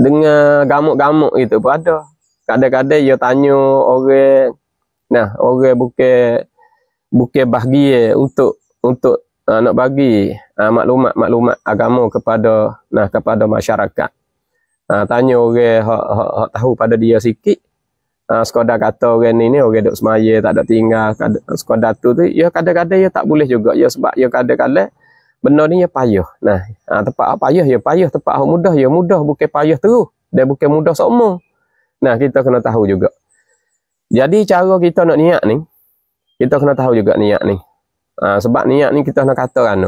dengan gamuk-gamuk gitu pun ada. Kadang-kadang dia tanya orang Nah, orang bukan bukan bahagia untuk untuk uh, nak bagi uh, ah, maklumat-maklumat agama kepada nah kepada masyarakat. Uh, tanya orang hak, hak, tahu pada dia sikit. Uh, sekadar kata orang ni ni orang duk semaya tak ada tinggal sekadar tu tu ya kadang-kadang ya tak boleh juga ya sebab ya kadang-kadang benda ni ya payah nah uh, tempat payah ya payah tempat mudah ya mudah bukan payah terus dan bukan mudah semua nah kita kena tahu juga jadi cara kita nak niat ni, kita kena tahu juga niat ni. Ha, sebab niat ni kita nak kata kan.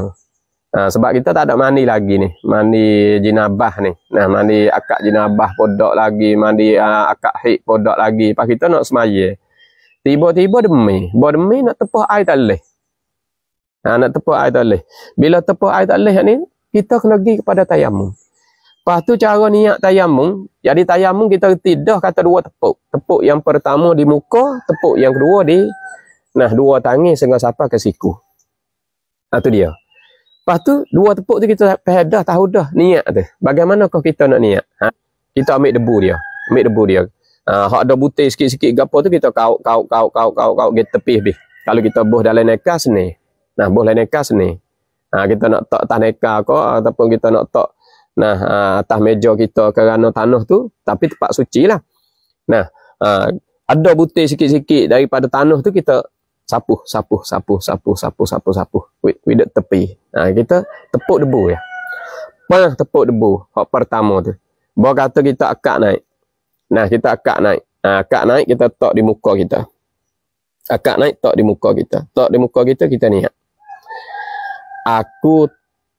Ha, sebab kita tak ada mandi lagi ni. Mandi jinabah ni. Nah, mandi akak jinabah podok lagi. Mandi uh, akak hik podok lagi. Lepas kita nak semaya. Tiba-tiba demi. Buat demi nak tepuh air tak boleh. Ha, nak tepuh air tak boleh. Bila tepuh air tak boleh ni, kita kena pergi kepada tayamun. Lepas tu cara niat tayamum, jadi tayamum kita tidak kata dua tepuk. Tepuk yang pertama di muka, tepuk yang kedua di nah dua tangan sehingga sampai ke siku. Ah dia. Lepas tu dua tepuk tu kita pedah tahu dah niat tu. Bagaimana kau kita nak niat? Ha? Kita ambil debu dia. Ambil debu dia. Ah ha, hak ada butir sikit-sikit gapo tu kita kau kau kau kau kau kau get tepi habis. Kalau kita boh dalam nekas ni. Nah boh dalam nekas ni. Ah ha, kita nak tak tanah neka kau ataupun kita nak tak Nah, ah, atas meja kita kerana tanah tu, tapi tempat suci lah. Nah, ah, ada butir sikit-sikit daripada tanah tu kita sapuh, sapuh, sapuh, sapuh, sapuh, sapuh, sapuh. Widak tepi. Nah, kita tepuk debu ya. Pernah tepuk debu, hak pertama tu. Bawa kata kita akak naik. Nah, kita akak naik. Nah, akak naik, kita tok di muka kita. Akak naik, tok di muka kita. Tok di muka kita, kita niat. Aku,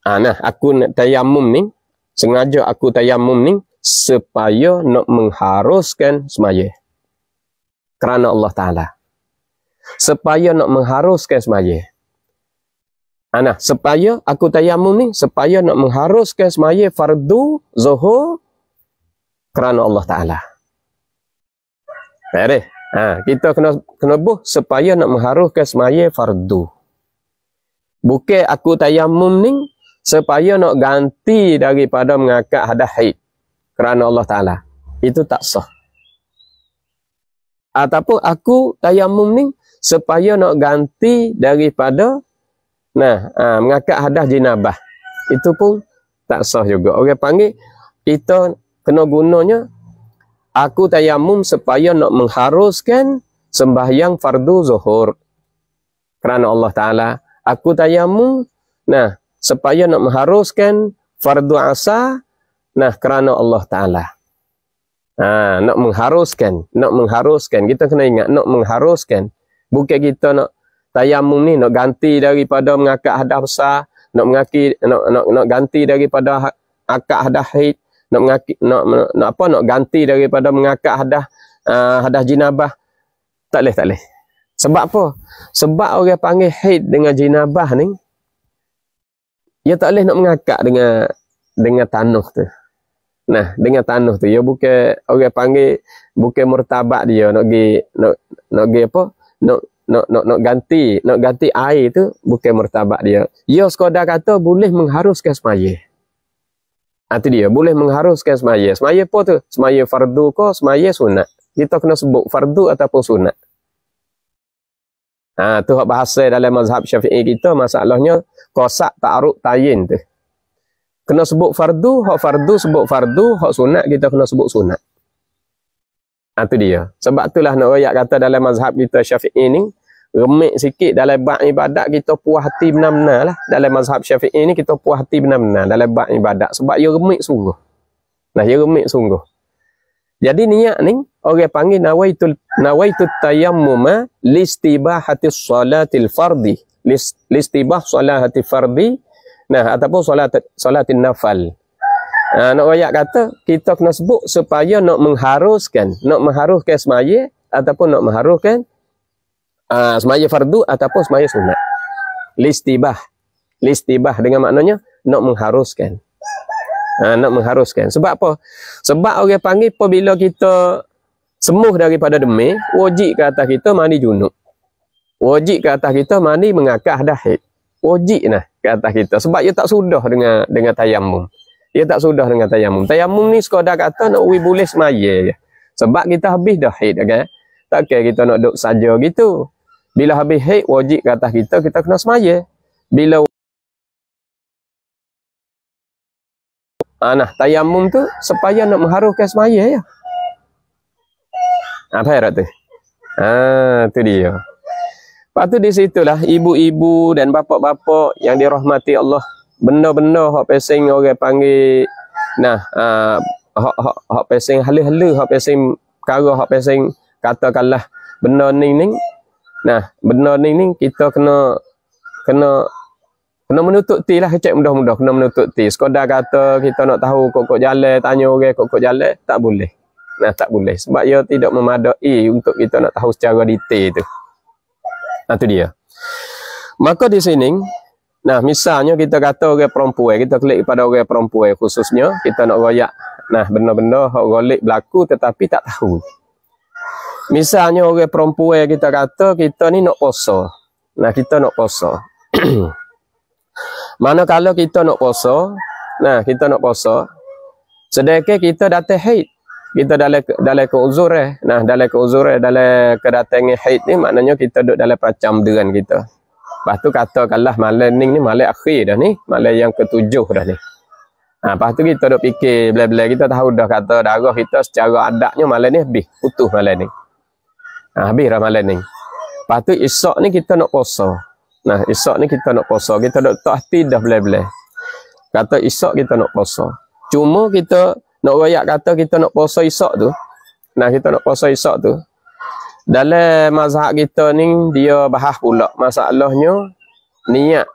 ah, nah, aku tayamum ni, sengaja aku tayamum ni supaya nak mengharuskan semaya. Kerana Allah Ta'ala. Supaya nak mengharuskan semaya. Anak, supaya aku tayamum ni, supaya nak mengharuskan semaya fardu, zuhur, kerana Allah Ta'ala. Baik deh. Ha, kita kena kena buh supaya nak mengharuskan semaya fardu. Bukan aku tayamum ni supaya nak ganti daripada mengakak hadah haid kerana Allah Taala. Itu tak sah. Ataupun aku tayamum ni supaya nak ganti daripada nah ha, mengangkat hadas jinabah. Itu pun tak sah juga. Orang panggil kita kena gunanya aku tayamum supaya nak mengharuskan sembahyang fardu zuhur kerana Allah Ta'ala aku tayamum nah supaya nak mengharuskan fardu asar nah kerana Allah taala ha nak mengharuskan nak mengharuskan kita kena ingat nak mengharuskan bukan kita nak tayamum ni nak ganti daripada mengakat hadas besar nak mengaki nak nak nak ganti daripada akad ha, hadas haid nak mengaki nak, nak, nak apa nak ganti daripada mengakat hadas uh, hadas jinabah tak leh tak leh sebab apa sebab orang panggil haid dengan jinabah ni ia tak boleh nak mengakak dengan dengan tanah tu. Nah, dengan tanah tu ia bukan orang panggil bukan murtabak dia nak gi nak nak gi apa? Nak nak nak nak ganti, nak ganti air tu bukan murtabak dia. Ia sekadar kata boleh mengharuskan semaya. Ah dia boleh mengharuskan semaya. Semaya apa tu? Semaya fardu ke semaya sunat? Kita kena sebut fardu ataupun sunat. Ha, tu hak bahasa dalam mazhab syafi'i kita, masalahnya kosak ta'aruk tayin tu. Kena sebut fardu, hak fardu sebut fardu, hak sunat kita kena sebut sunat. Ha, tu dia. Sebab itulah nak rakyat kata dalam mazhab kita syafi'i ni, remik sikit dalam bak ibadat kita puas hati benar-benar lah. Dalam mazhab syafi'i ni kita puas hati benar-benar dalam bak ibadat. Sebab ia remik sungguh. Nah, ia remik sungguh. Jadi niat ni, orang panggil nawaitul nawaitut tayammum eh, listibahati salatil fardhi listibah salatil fardhi nah ataupun solat solatin nafal Ha, nak rakyat kata, kita kena sebut supaya nak mengharuskan, nak mengharuskan semaya ataupun nak mengharuskan uh, semaya fardu ataupun semaya sunat. Listibah. Listibah dengan maknanya, nak mengharuskan. Ha, nak mengharuskan. Sebab apa? Sebab orang panggil apabila kita sembuh daripada demi, wajib ke atas kita mandi junuk Wajib ke atas kita mandi mengakah dahit Wajib lah ke atas kita. Sebab dia tak sudah dengan dengan tayammum. Dia tak sudah dengan tayammum. Tayammum ni sekadar kata nak uwi boleh semaya je. Sebab kita habis dahid. Okay? Tak kira kita nak duduk saja gitu. Bila habis haid, wajib ke atas kita, kita kena semaya. Bila Anah ah, tayammum tu supaya nak mengharuhkan semaya ya apa ya tu? Ah, tu dia. Lepas tu di situ lah, ibu-ibu dan bapak-bapak yang dirahmati Allah. Benda-benda hak pesing orang panggil nah ah uh, hak hak pesing halu-halu hak pesing kara hak pesing katakanlah benda ni ni nah benda ni ni kita kena kena kena menutup ti lah kecek mudah-mudah kena menutup ti sekadar kata kita nak tahu kok-kok jalan tanya orang kok-kok jalan tak boleh Nah tak boleh sebab ia tidak memadai untuk kita nak tahu secara detail tu. Nah tu dia. Maka di sini nah misalnya kita kata orang perempuan, kita klik pada orang perempuan khususnya kita nak royak nah benda-benda hak golik berlaku tetapi tak tahu. Misalnya orang perempuan kita kata kita ni nak puasa. Nah kita nak puasa. kalau kita nak puasa, nah kita nak puasa. Sedekah kita datang haid kita dalam dalam keuzur eh. Nah, dalam keuzur eh, dalam kedatangan haid ni maknanya kita duduk dalam peracam deran kita. Lepas tu katakanlah malam ni ni malam akhir dah ni, malam yang ketujuh dah ni. Ha, lepas tu kita duduk fikir, bila-bila kita tahu dah kata darah kita secara adatnya malam ni habis, putus malam ni. Ha, habis dah malam ni. Lepas tu esok ni kita nak puasa. Nah, esok ni kita nak puasa. Kita duduk tak hati dah bila-bila. Kata esok kita nak puasa. Cuma kita nak wayak kata kita nak puasa esok tu nah kita nak puasa esok tu dalam mazhab kita ni dia bahas pula masalahnya niat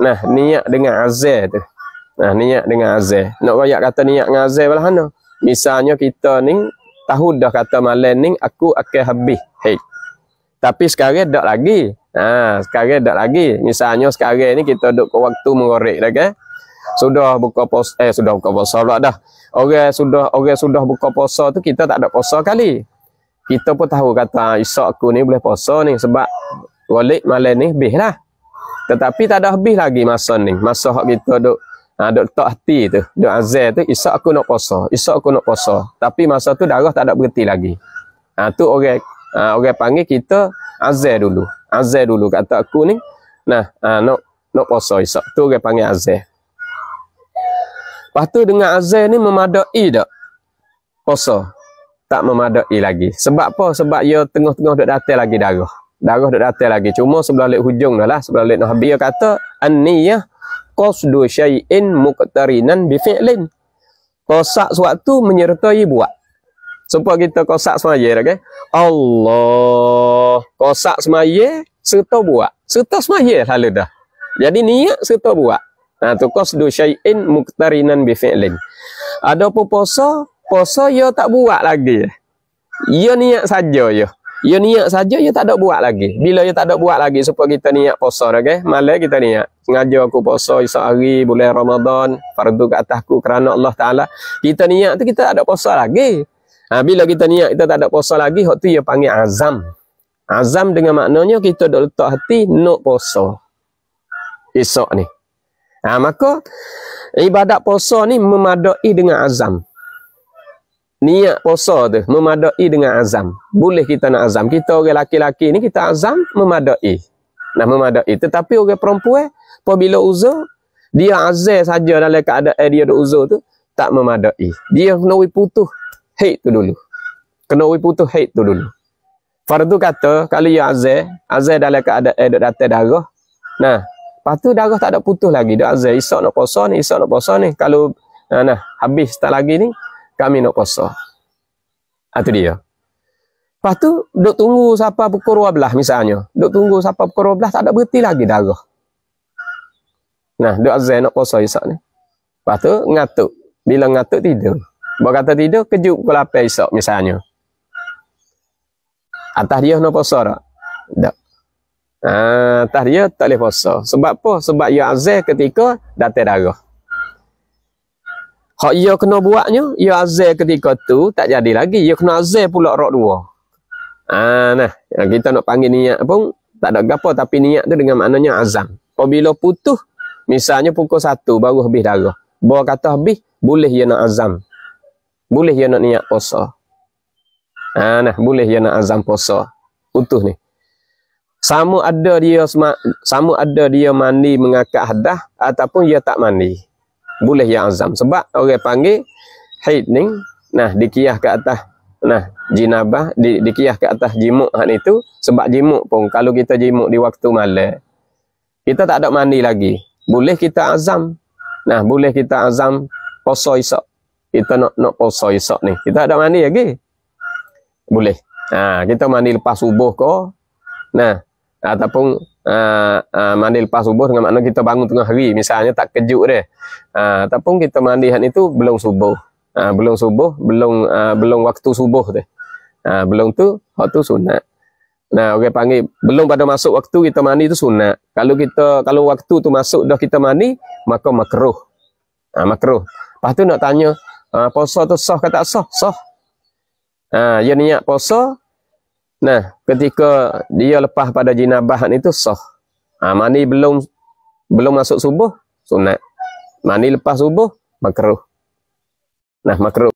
nah niat dengan azal tu nah niat dengan azal nak wayak kata niat dengan azal belah mana misalnya kita ni tahu dah kata malam ni aku akan habis hey. tapi sekarang tak lagi Ah, ha, sekarang tak lagi. Misalnya sekarang ni kita duduk ke waktu mengorek dah kan. Sudah buka pos eh sudah buka pos dah orang sudah orang sudah buka puasa tu kita tak ada puasa kali. Kita pun tahu kata esok aku ni boleh puasa ni sebab walik malam ni habis lah. Tetapi tak ada habis lagi masa ni. Masa hak kita duk ha, duk tak hati tu, duk azal tu esok aku nak puasa, esok aku nak puasa. Tapi masa tu darah tak ada berhenti lagi. Ha, tu orang ha, orang panggil kita azal dulu. Azal dulu kata aku ni. Nah, ha, nak nak puasa esok. Tu orang panggil azal. Lepas tu dengan azan ni memadai e tak? Puasa. Tak memadai e lagi. Sebab apa? Sebab ia ya tengah-tengah duk datang lagi darah. Darah duk datang lagi. Cuma sebelah lek hujung dah lah. Sebelah lek Nabi ia kata, An-niyah qasdu syai'in muqtarinan bifi'lin. Kosak suatu menyertai buat. Sumpah kita kosak semaya, okay? Allah kosak semaya, serta buat. Serta semaya lalu dah. Jadi niat serta buat. Ha tu qasdu syai'in muqtarinan bi fi'lin. Adapun puasa, puasa yo tak buat lagi. Ya niat saja yo. Yo niat saja yo tak ada buat lagi. Bila yo tak ada buat lagi supaya kita niat puasa dah okay? Malah kita niat sengaja aku puasa esok hari bulan Ramadan fardu ke atasku kerana Allah Taala. Kita niat tu kita tak ada puasa lagi. Ha, bila kita niat kita tak ada puasa lagi, hak tu ya panggil azam. Azam dengan maknanya kita dah letak hati nak puasa. Esok ni. Ha, maka ibadat puasa ni memadai dengan azam. Niat puasa tu memadai dengan azam. Boleh kita nak azam. Kita orang laki-laki ni kita azam memadai. Nah memadai. Tetapi orang perempuan apabila uzur dia azal saja dalam keadaan dia ada uzur tu tak memadai. Dia kena wi putus haid tu dulu. Kena wi putus haid tu dulu. Fardu kata kalau dia azal, azal dalam keadaan dia datang darah. Nah, Lepas tu darah tak ada putus lagi. Dia azai esok nak puasa ni, esok nak puasa ni. Kalau nah, nah habis tak lagi ni, kami nak puasa. Ah dia. Lepas tu duk tunggu siapa pukul 12 misalnya. Duk tunggu siapa pukul 12 tak ada berhenti lagi darah. Nah, dia azai nak puasa esok ni. Lepas tu ngatuk. Bila ngatuk tidur. Bukan kata tidur, kejut pukul 8 esok misalnya. Atas dia nak puasa tak? Tak. Ah, tak dia tak boleh puasa. Sebab apa? Sebab ia ya azal ketika datang darah. Kalau ia ya kena buatnya, ia ya azal ketika tu tak jadi lagi. Ia kena azal pula rok dua. Ah, nah, kita nak panggil niat pun tak ada apa. tapi niat tu dengan maknanya azam. Apabila putus, misalnya pukul satu baru habis darah. Bawa kata habis, boleh ia nak azam. Boleh ia nak niat puasa. Ah, nah, boleh ia nak azam puasa. Putus ni sama ada dia sama ada dia mandi mengakat hadah ataupun dia tak mandi boleh ya azam sebab orang panggil haid ni nah dikiah ke atas nah jinabah di, dikiah ke atas jimuk hak itu sebab jimuk pun kalau kita jimuk di waktu malam kita tak ada mandi lagi boleh kita azam nah boleh kita azam puasa esok kita nak nak puasa esok ni kita ada mandi lagi boleh nah kita mandi lepas subuh ke nah ataupun uh, eh, uh, eh, mandi lepas subuh dengan makna kita bangun tengah hari misalnya tak kejut dia uh, ataupun kita mandi hari itu belum subuh uh, belum subuh belum uh, belum waktu subuh tu uh, belum tu waktu sunat nah orang okay, panggil belum pada masuk waktu kita mandi itu sunat kalau kita kalau waktu tu masuk dah kita mandi maka makruh uh, makruh lepas tu nak tanya uh, puasa tu sah ke tak sah sah uh, ya niat puasa Nah, ketika dia lepas pada jinabah itu sah. Ha, mani belum belum masuk subuh, sunat. Mani lepas subuh, makruh. Nah, makruh.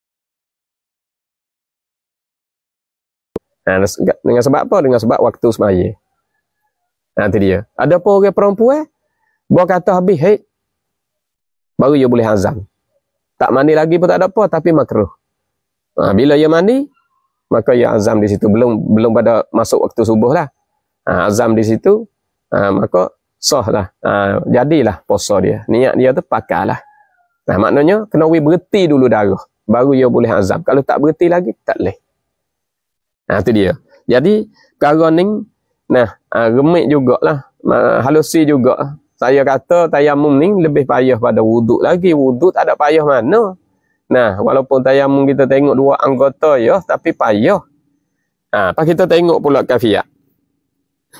Nah, dengan sebab apa? Dengan sebab waktu semaya. Nanti dia. Ada pun orang perempuan, buat kata habis, hey, baru dia boleh azam. Tak mani lagi pun tak ada apa, tapi makruh. Ha, bila dia mani, maka ia ya, azam di situ belum belum pada masuk waktu subuh lah ha, azam di situ ha, maka sah lah ha, jadilah puasa dia niat dia tu pakalah nah maknanya kena we berhenti dulu darah baru ia boleh azam kalau tak berhenti lagi tak leh nah ha, tu dia jadi perkara ni nah ha, remik jugaklah halusi juga saya kata tayamum ni lebih payah pada wuduk lagi wuduk tak ada payah mana Nah, walaupun tayamum kita tengok dua anggota ya, tapi payah. Ah, apa kita tengok pula kafiat.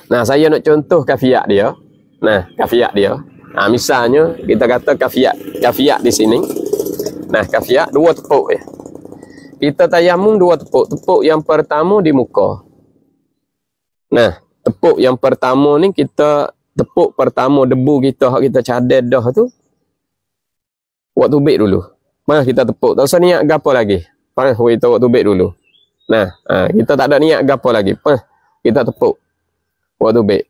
Nah, saya nak contoh kafiat dia. Nah, kafiat dia. Ah, misalnya kita kata kafiat, kafiat di sini. Nah, kafiat dua tepuk ya. Kita tayamum dua tepuk. Tepuk yang pertama di muka. Nah, tepuk yang pertama ni kita tepuk pertama debu kita hak kita cadel dah tu. Waktu baik dulu. Mah kita tepuk. Tak usah niat gapo lagi. Pah, we tawak tubik dulu. Nah, ha, kita tak ada niat gapo lagi. Pah, kita tepuk. Tawak tubik.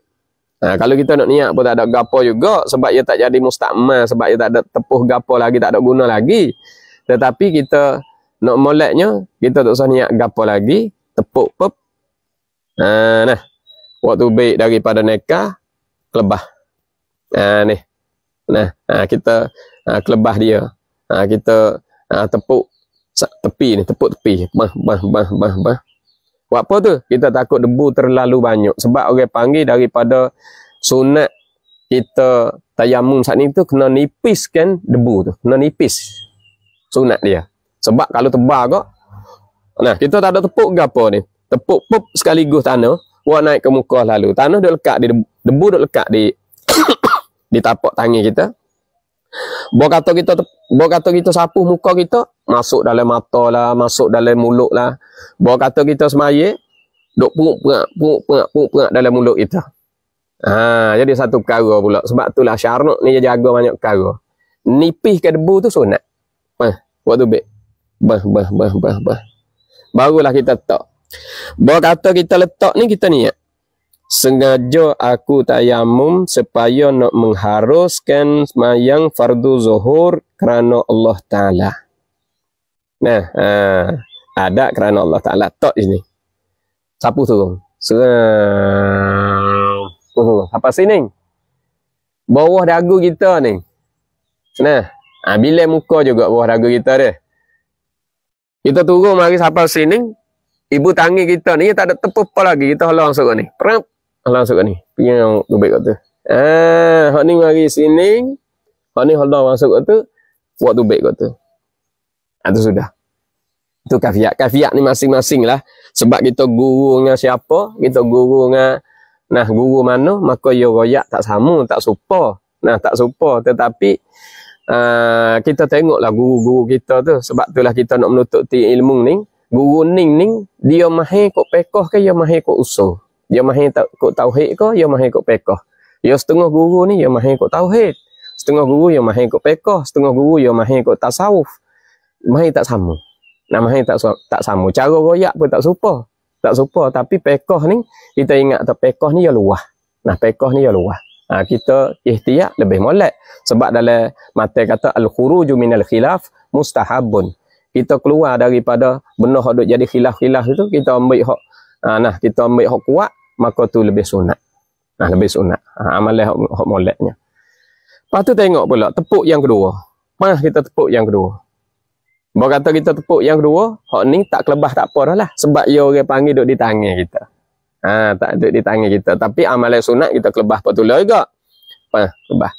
Ha, kalau kita nak niat pun tak ada gapo juga. Sebab ia tak jadi mustakmal. Sebab ia tak ada tepuh gapo lagi. Tak ada guna lagi. Tetapi kita nak moleknya, kita tak usah niat gapo lagi. Tepuk. pep. Ha, nah, waktu baik daripada neka, kelebah. Ha, ni. Nah, ha, kita ha, kelebah dia ha, kita ha, tepuk tepi ni, tepuk tepi. Bah, bah, bah, bah, bah. Buat apa tu? Kita takut debu terlalu banyak. Sebab orang panggil daripada sunat kita tayamum saat ni tu kena kan debu tu. Kena nipis sunat dia. Sebab kalau tebal kok. Nah, kita tak ada tepuk ke apa ni. Tepuk pup sekaligus tanah. Buat naik ke muka lalu. Tanah dia lekat di debu. Debu dia lekat di di tapak tangan kita. Bawa kata kita Bawa kata kita sapu muka kita Masuk dalam mata lah Masuk dalam mulut lah Bawa kata kita semaya Duk puk-puk Puk-puk Puk-puk dalam mulut kita Haa Jadi satu perkara pula Sebab itulah syarat ni jaga banyak perkara Nipih ke debu tu sunat Bah Waktu bek Bah Bah Bah Bah Bah Barulah kita letak Bawa kata kita letak ni kita niat Sengaja aku tayamum supaya nak mengharuskan semayang fardu zuhur kerana Allah Ta'ala. Nah, aa, ha, ada kerana Allah Ta'ala. Tak sini. Sapu turun. Sapu turun. Apa sini? Bawah dagu kita ni. Nah, ha, bila muka juga bawah dagu kita dia. Kita turun mari sapa sini. Ibu tangi kita ni tak ada tepuk lagi. Kita halang suruh ni. Perap. Alah masuk kat ni. Pergi yang gobek kat tu. Ah, hak ni mari sini. Hak ni hold hala masuk kat tu. Buat tu kat tu. Ah tu sudah. Tu kafiat. Kafiat ni masing-masing lah. Sebab kita guru dengan siapa, kita guru dengan nah guru mana, maka ia ya royak tak sama, tak supa. Nah tak supa tetapi uh, kita tengoklah guru-guru kita tu sebab itulah kita nak menutup ti ilmu ni guru ning ning dia mahir kok pekoh ke dia ya mahir kok usul dia mahir tak tauhid ke, dia mahir kok pekah. Dia setengah guru ni, dia mahir kok tauhid. Setengah guru, dia mahir kok pekah. Setengah guru, dia mahir kok tasawuf. Mahir tak sama. Nah, mahir tak, tak sama. Cara royak pun tak super. Tak super. Tapi pekah ni, kita ingat tak pekah ni, dia luah. Nah, pekah ni, dia luah. Ha, kita ikhtiar lebih molek. Sebab dalam mata kata, Al-Khuruju minal khilaf mustahabun. Kita keluar daripada benda yang jadi khilaf-khilaf itu, kita ambil hak ah, nah kita ambil hak kuat maka tu lebih sunat. Nah, ha, lebih sunat. Ha, amalan hak moleknya. Lepas tu tengok pula tepuk yang kedua. Mas kita tepuk yang kedua. Bawa kata kita tepuk yang kedua, hak ni tak kelebah tak apa lah. Sebab ia orang panggil duduk di tangan kita. Ha, tak duduk di tangan kita. Tapi amalan sunat kita kelebah patula juga. Ha, kelebah.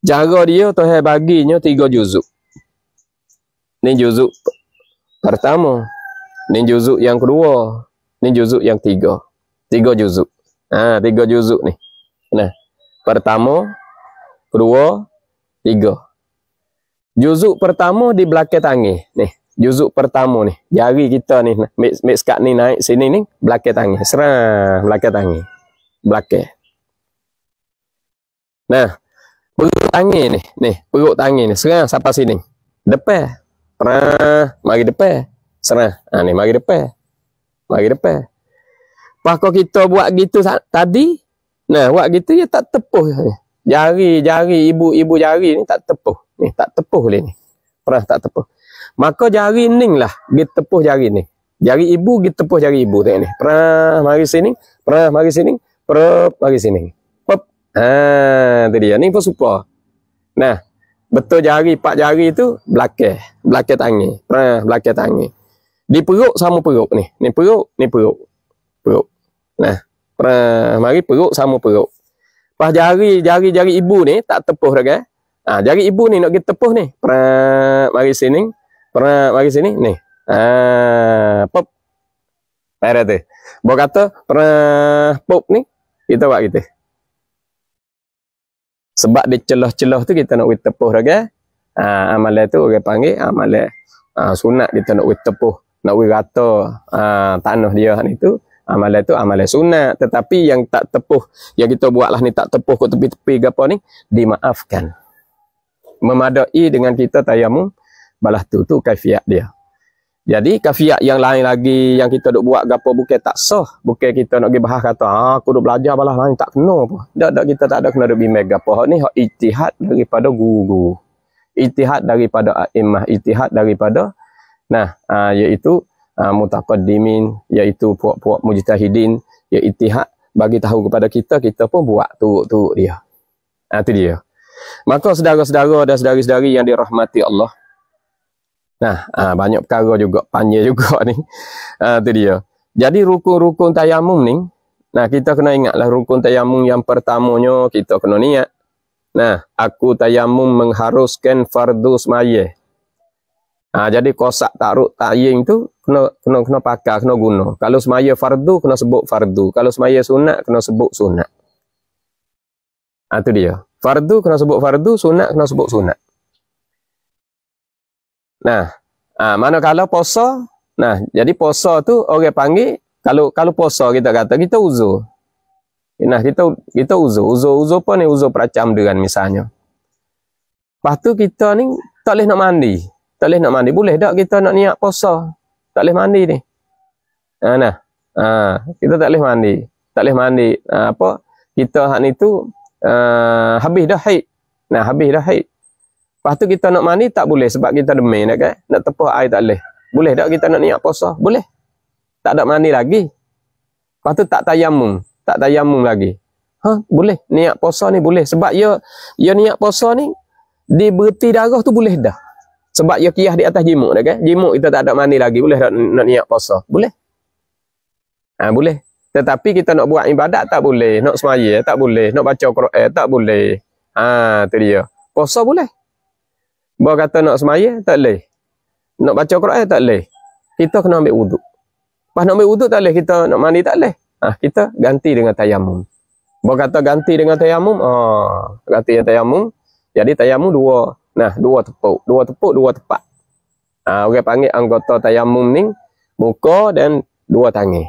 Jaga dia tu hai baginya tiga juzuk. Ni juzuk pertama. Ni juzuk yang kedua. Ni juzuk yang tiga tiga juzuk. Ha, tiga juzuk ni. Nah, pertama, kedua, tiga. Juzuk pertama di belakang tangan. Nih, juzuk pertama ni. Jari kita ni, mix, skat ni naik sini ni, belakang tangan. Serah, belakang tangan. Belakang. Nah, perut tangan ni. Nih, perut tangan ni. Serah, sampai sini. Depan. Perah, mari depan. Serah. Ha, ni, mari depan. Mari depan. Pako kita buat gitu tadi, nah buat gitu dia tak tepuh Jari-jari ibu-ibu jari ni tak tepuh. Ni tak tepuh leh ni. Pernah tak tepuh. Maka jari ning lah dia tepuh jari ni. Jari ibu dia tepuh jari ibu tengok ni. Pernah mari sini, pernah mari sini, perup mari sini. Pop. Ha, tu dia. Ni pun super. Nah, betul jari pak jari tu belakang, belakang tangan. Pernah belakang tangan. Di perut sama perut ni. Ni perut, ni perut perut. Nah, pernah mari perut sama perut. Pas jari jari jari ibu ni tak tepuh dah kan? Ah, jari ibu ni nak kita tepuh ni. Pernah mari sini. Pernah mari sini ni. Ah, pop. Pada tu. Bo kata pernah pop ni kita buat gitu. Sebab dia celah-celah tu kita nak kita tepuh dah kan? Ah, amalan tu orang panggil amalan ah, sunat kita nak kita tepuh, nak kita rata ah, tanah dia ni tu amalan tu amalan sunat tetapi yang tak tepuh yang kita buatlah ni tak tepuh kat tepi-tepi ke apa ni dimaafkan memadai dengan kita tayamum balah tu tu kafiat dia jadi kafiat yang lain lagi yang kita duk buat gapo bukan tak sah bukan kita nak pergi bahas kata ha aku duk belajar balah lain tak kena apa dak dak kita tak ada kena duk bimbing gapo ni hak ijtihad daripada guru-guru ijtihad daripada imah, itihad daripada nah aa, ah, iaitu uh, mutaqaddimin iaitu puak-puak mujtahidin ya ittihad bagi tahu kepada kita kita pun buat turut-turut dia. Ha, itu dia. Maka saudara-saudara dan saudari-saudari yang dirahmati Allah. Nah, ha, banyak perkara juga panjang juga ni. Ha, itu dia. Jadi rukun-rukun tayamum ni Nah kita kena ingatlah rukun tayamum yang pertamanya kita kena niat. Nah, aku tayamum mengharuskan fardus semaya. Ah jadi kosak taruh tayin tu kena kena kena pakar, kena guna. Kalau semaya fardu kena sebut fardu. Kalau semaya sunat kena sebut sunat. Ah tu dia. Fardu kena sebut fardu, sunat kena sebut sunat. Nah, ah, mana kalau puasa, nah jadi puasa tu orang panggil kalau kalau puasa kita kata kita uzo. Nah kita kita uzo, uzo, uzo apa ni uzur peracam dengan misalnya. Lepas tu kita ni tak boleh nak mandi. Tak boleh nak mandi. Boleh tak kita nak niat puasa? tak boleh mandi ni. Ha, nah. Ha, kita tak boleh mandi. Tak boleh mandi. Ha, apa? Kita hak ni tu ha, habis dah haid. Nah, habis dah haid. Lepas tu kita nak mandi tak boleh sebab kita demam nak kan? Nak tepuh air tak boleh. Boleh tak kita nak niat puasa? Boleh. Tak ada mandi lagi. Lepas tu tak tayamum. Tak tayamum lagi. Ha, boleh. Niat puasa ni boleh. Sebab ya, ya niat puasa ni, dia darah tu boleh dah. Sebab yakiyah di atas jimuk dah kan? Jimuk kita tak ada mani lagi. Boleh tak nak niat puasa? Boleh. Ha, boleh. Tetapi kita nak buat ibadat tak boleh. Nak semaya tak boleh. Nak baca Quran tak boleh. Ha, tu dia. Puasa boleh. Bawa kata nak semaya tak boleh. Nak baca Quran tak boleh. Kita kena ambil wuduk. Pas nak ambil wuduk tak boleh. Kita nak mandi tak boleh. Ha, kita ganti dengan tayamum. Bawa kata ganti dengan tayamum. Ha, ganti dengan tayamum. Jadi tayamum dua. Nah, dua tepuk. Dua tepuk, dua tepat. Uh, orang panggil anggota tayamum ni, muka dan dua tangan.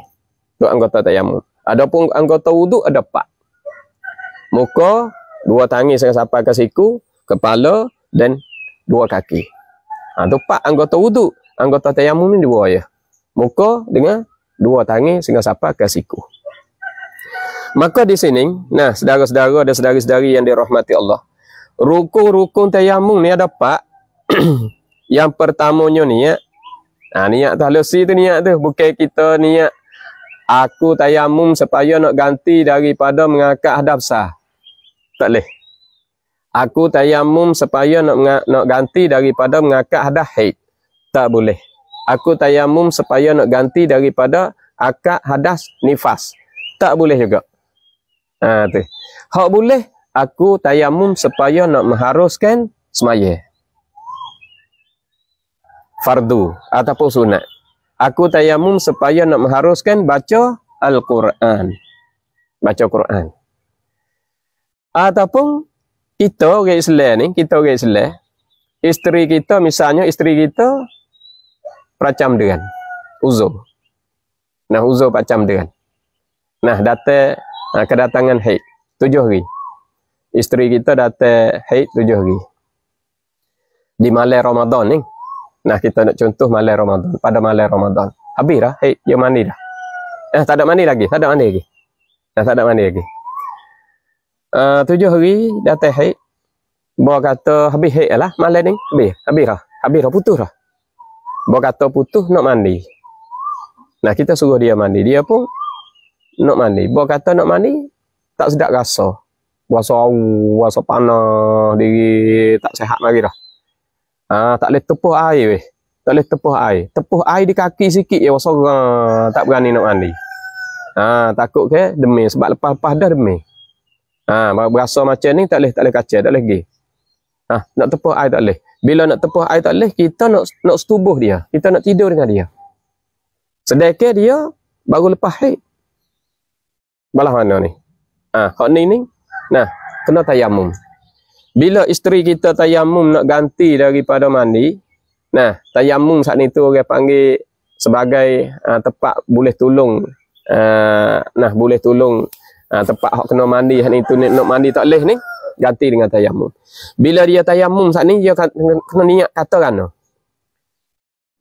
Itu anggota tayamum. pun anggota wuduk ada empat. Muka, dua tangan sampai sampai ke siku, kepala dan dua kaki. Ah, tu empat anggota wuduk. Anggota tayamum ni dua ya. Muka dengan dua tangan sehingga sampai ke siku. Maka di sini, nah saudara-saudara dan saudari-saudari yang dirahmati Allah rukun-rukun tayamum ni ada empat. yang pertamanya niat. Eh. Ha, niat tahlusi tu niat tu. Bukan kita niat aku tayamum supaya nak ganti daripada mengakak hadap sah. Tak boleh. Aku tayamum supaya nak nak ganti daripada mengakak hadap haid. Tak boleh. Aku tayamum supaya nak ganti daripada akak hadas nifas. Tak boleh juga. Ha, tu. Hak boleh, aku tayamum supaya nak mengharuskan semaya. Fardu ataupun sunat. Aku tayamum supaya nak mengharuskan baca Al-Quran. Baca Quran. Ataupun kita orang Islam ni, kita orang Islam, isteri kita misalnya, isteri kita peracam dengan. uzo. Nah, uzo peracam dengan. Nah, data ah, kedatangan haid. Tujuh hari isteri kita datang haid tujuh hari. Di malam Ramadan ni. Nah kita nak contoh malam Ramadan. Pada malam Ramadan. Habis dah haid. Dia mandi dah. Eh, tak ada mandi lagi. Tak ada mandi lagi. Eh, tak ada mandi lagi. Uh, tujuh hari datang haid. Bawa kata habis haid lah malam ni. Habis. Habis dah. Habis dah putus dah. Bawa kata putus nak mandi. Nah kita suruh dia mandi. Dia pun nak mandi. Bawa kata nak mandi tak sedap rasa. Wasa au, wasa panah diri tak sehat lagi dah. Ah, tak boleh tepuh air weh. Tak boleh tepuh air. Tepuh air di kaki sikit je wasa uh, tak berani nak mandi. Ah, takut ke demi sebab lepas-lepas dah demi. Ah, ha, berasa macam ni tak boleh tak boleh kacau, tak boleh pergi. Ah, nak tepuh air tak boleh. Bila nak tepuh air tak boleh, kita nak nak setubuh dia. Kita nak tidur dengan dia. Sedekah dia baru lepas haid. Balah mana ni? Ah, hak ni ni Nah, kena tayamum. Bila isteri kita tayamum nak ganti daripada mandi, nah, tayamum saat itu tu orang panggil sebagai uh, tempat boleh tolong uh, ah, nah boleh tolong uh, ah, tempat hak kena mandi hak itu nak mandi tak leh ni ganti dengan tayamum. Bila dia tayamum saat ini dia kena niat kata kan.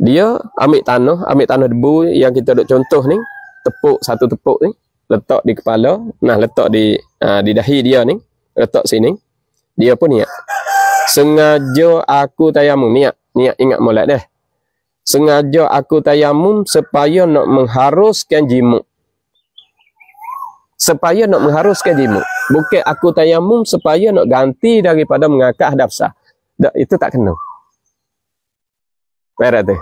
Dia ambil tanah, ambil tanah debu yang kita dok contoh ni, tepuk satu tepuk ni letak di kepala nah letak di uh, di dahi dia ni letak sini dia pun niat sengaja aku tayamum niat niat ingat molat dah sengaja aku tayamum supaya nak mengharuskan jimuk supaya nak mengharuskan jimuk bukan aku tayamum supaya nak ganti daripada mengakak hadap sah tak, itu tak kena Merah tu.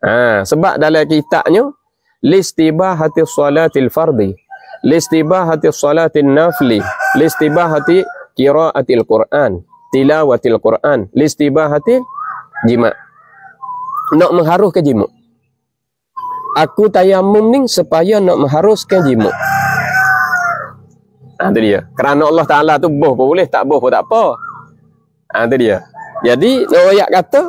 Ha, sebab dalam kitabnya, listibah hati solatil fardih listibahati salatin nafli listibahati qiraatil quran tilawatil quran listibahati jima nak mengharus ke jima aku tayamum ni supaya nak mengharus ke jima ha, itu dia kerana Allah Ta'ala tu boh pun boleh tak boh pun tak apa ha, itu dia jadi nak kata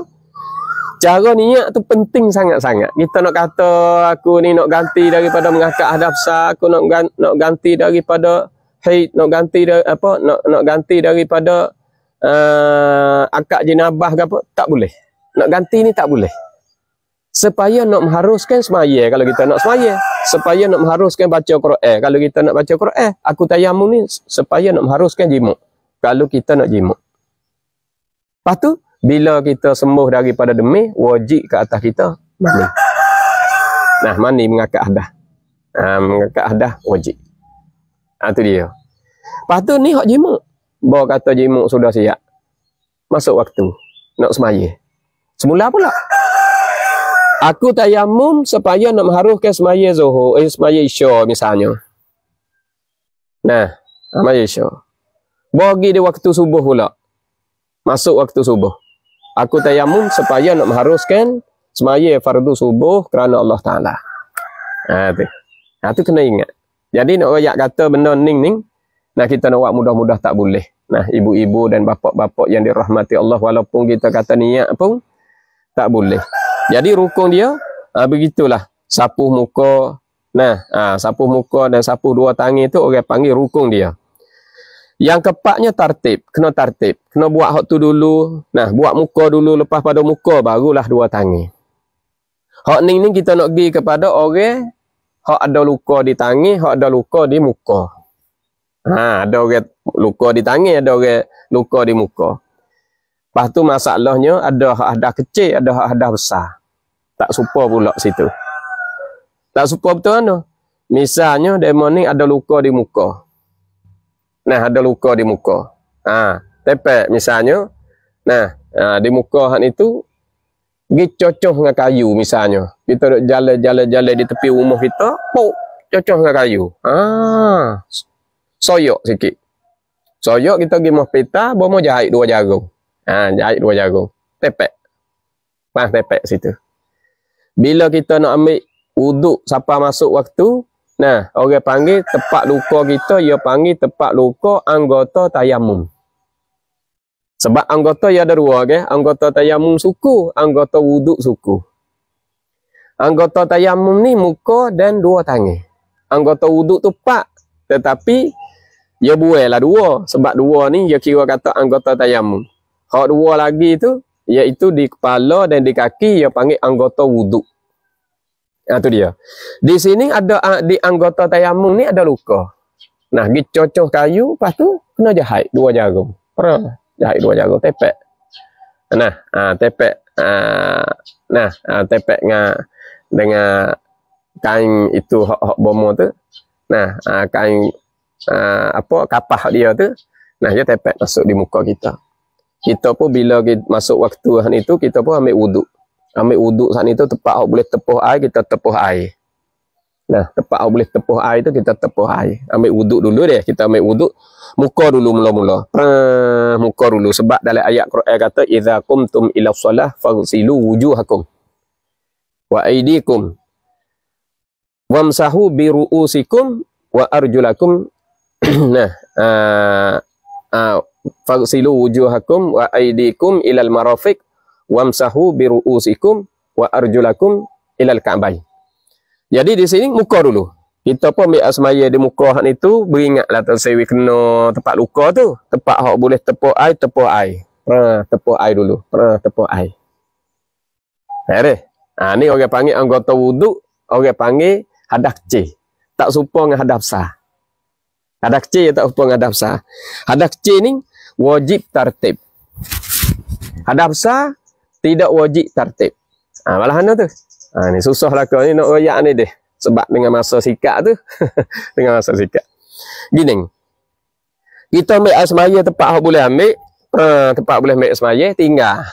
cara niat tu penting sangat-sangat. Kita nak kata aku ni nak ganti daripada mengakak hadaf aku nak ganti, nak ganti daripada hey, nak ganti dari, apa nak nak ganti daripada uh, eh, akad jenabah ke apa, tak boleh. Nak ganti ni tak boleh. Supaya nak mengharuskan semaya kalau kita nak semaya. Supaya nak mengharuskan baca Quran. Kalau kita nak baca Quran, aku tayamu ni supaya nak mengharuskan jimuk. Kalau kita nak jimuk. Lepas tu, bila kita sembuh daripada demi wajib ke atas kita mani. nah mani mengakak hadah ha, ah, mengakak hadah wajib ha, tu dia lepas tu ni hak jimuk bawa kata jimuk sudah siap masuk waktu nak semaya semula pula aku tayamum supaya nak mengharuhkan semaya zuhur eh semaya isya misalnya nah ah, semaya isya bagi dia waktu subuh pula masuk waktu subuh aku tayamum supaya nak mengharuskan semaya fardu subuh kerana Allah Ta'ala. Ha, tu. Ha, tu kena ingat. Jadi nak ayat kata benda ning ning, nah kita nak buat mudah-mudah tak boleh. Nah, ibu-ibu dan bapak-bapak yang dirahmati Allah walaupun kita kata niat pun tak boleh. Jadi rukun dia ha, begitulah. Sapu muka, nah, ha, sapu muka dan sapu dua tangan itu orang panggil rukun dia. Yang keempatnya tartib, kena tartib. Kena buat hak tu dulu. Nah, buat muka dulu lepas pada muka barulah dua tangi. Hak ni ni kita nak pergi kepada orang hak ada luka di tangi, hak ada luka di muka. Ha, ada orang luka di tangan, ada orang luka di muka. Lepas tu masalahnya ada hak ada kecil, ada hak ada besar. Tak serupa pula situ. Tak serupa betul mana? Misalnya demon ni ada luka di muka nah ada luka di muka. Ha, tepek misalnya. Nah, ha, di muka hak ni pergi cocoh dengan kayu misalnya. Kita duk jalan-jalan-jalan di tepi rumah kita, pok cocoh dengan kayu. Ha. Soyok sikit. Soyok kita pergi hospital, bawa mau jahit dua jarum. Ha, jahit dua jarum. Tepek. Pas tepek situ. Bila kita nak ambil wuduk siapa masuk waktu, Nah, orang panggil tempat luka kita, ia panggil tempat luka anggota tayamum. Sebab anggota ia ada dua, okay? anggota tayamum suku, anggota wuduk suku. Anggota tayamum ni muka dan dua tangan. Anggota wuduk tu pak, tetapi ia buai lah dua. Sebab dua ni ia kira kata anggota tayamum. Kalau dua lagi tu, iaitu di kepala dan di kaki, ia panggil anggota wuduk. Ah tu dia. Di sini ada ah, di anggota tayamum ni ada luka. Nah, gi cocoh kayu, lepas tu kena jahit dua jarum. Pro, jahit dua jarum tepek. Nah, ah tepek ah nah, ah tepek dengan dengan kain itu hok-hok bomo tu. Nah, ah kain ah apa kapah dia tu. Nah, dia tepek masuk di muka kita. Kita pun bila kita masuk waktu itu, kita pun ambil wuduk ambil wuduk saat itu tu tempat awak boleh tepuh air kita tepuh air nah tempat awak boleh tepuh air itu kita tepuh air ambil wuduk dulu deh, kita ambil wuduk muka dulu mula-mula Prah, muka dulu sebab dalam ayat Quran kata idza kumtum ila solah fagsilu wujuhakum wa aydikum wamsahu bi ruusikum wa arjulakum nah uh, ah, uh, ah, fagsilu wujuhakum wa aydikum ilal marafiq wamsahu bi ru'usikum wa arjulakum ilal ka'bah. Jadi di sini muka dulu. Kita pun ambil asmaya di muka hak ni tu beringatlah tu kena tempat luka tu, tempat hak boleh tepuk air, tepuk air. Pra tepuk air dulu, pra tepuk air. Hare. Eh, ha ni orang panggil anggota wuduk, orang panggil hadas kecil. Tak serupa dengan hadas besar. Hadas kecil yang tak serupa dengan hadas besar. Hadas kecil ni wajib tertib. Hadas besar tidak wajib tertib. Ha, ah, malah mana lah tu? Ha, ni susah lah kau ni nak royak ni deh. Sebab dengan masa sikat tu. dengan masa sikat. Gini. Kita ambil air tempat yang boleh ambil. Ha, tempat boleh ambil semaya tinggal.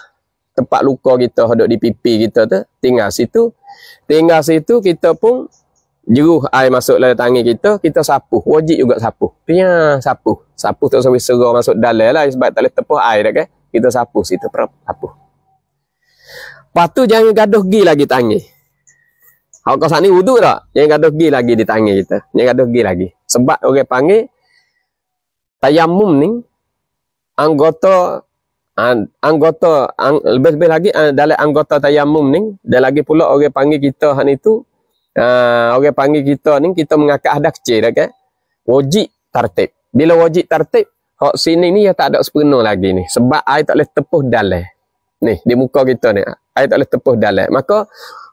Tempat luka kita duduk di pipi kita tu. Tinggal situ. Tinggal situ kita pun jeruh air masuk dalam tangan kita. Kita sapu. Wajib juga sapu. Ya, sapu. Sapu tak sampai serau masuk dalam lah. Sebab tak boleh tepuh air dah kan. Kita sapu situ. Sapu. sapu. Lepas tu jangan gaduh gi lagi tangi. Hak kau sani wuduk tak? Jangan gaduh gi lagi di tangi kita. Jangan gaduh gi lagi. Sebab orang okay, panggil tayamum ni anggota anggota ang, lebih-lebih lagi uh, dalam anggota tayamum ni dan lagi pula orang okay, panggil kita hari tu uh, orang panggil kita ni kita mengakak ada kecil dah kan wajib tertib bila wajib tertib hak sini ni ya tak ada sepenuh lagi ni sebab air tak boleh tepuh dalam ni di muka kita ni air tak boleh tepuh dalam. Maka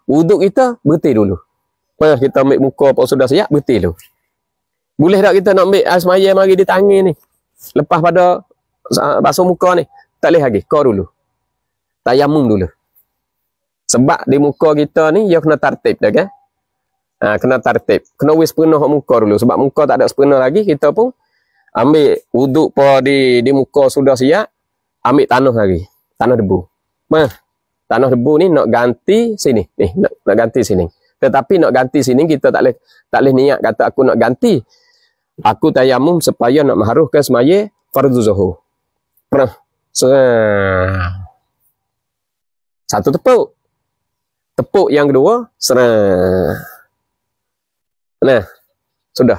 wuduk kita berhenti dulu. Pas kita ambil muka apa sudah siap berhenti dulu. Boleh tak kita nak ambil air semayam mari di tangan ni? Lepas pada basuh muka ni, tak boleh lagi, kau dulu. Tayamum dulu. Sebab di muka kita ni ia kena tertib dah kan? Ha, kena tertib. Kena wis penuh muka dulu sebab muka tak ada sepenuh lagi kita pun ambil wuduk pa di di muka sudah siap ambil tanah lagi tanah debu mah tanah debu ni nak ganti sini ni eh, nak, nak ganti sini tetapi nak ganti sini kita tak boleh tak boleh niat kata aku nak ganti aku tayamum supaya nak maharuhkan semaya fardu zuhur pernah satu tepuk tepuk yang kedua serah nah sudah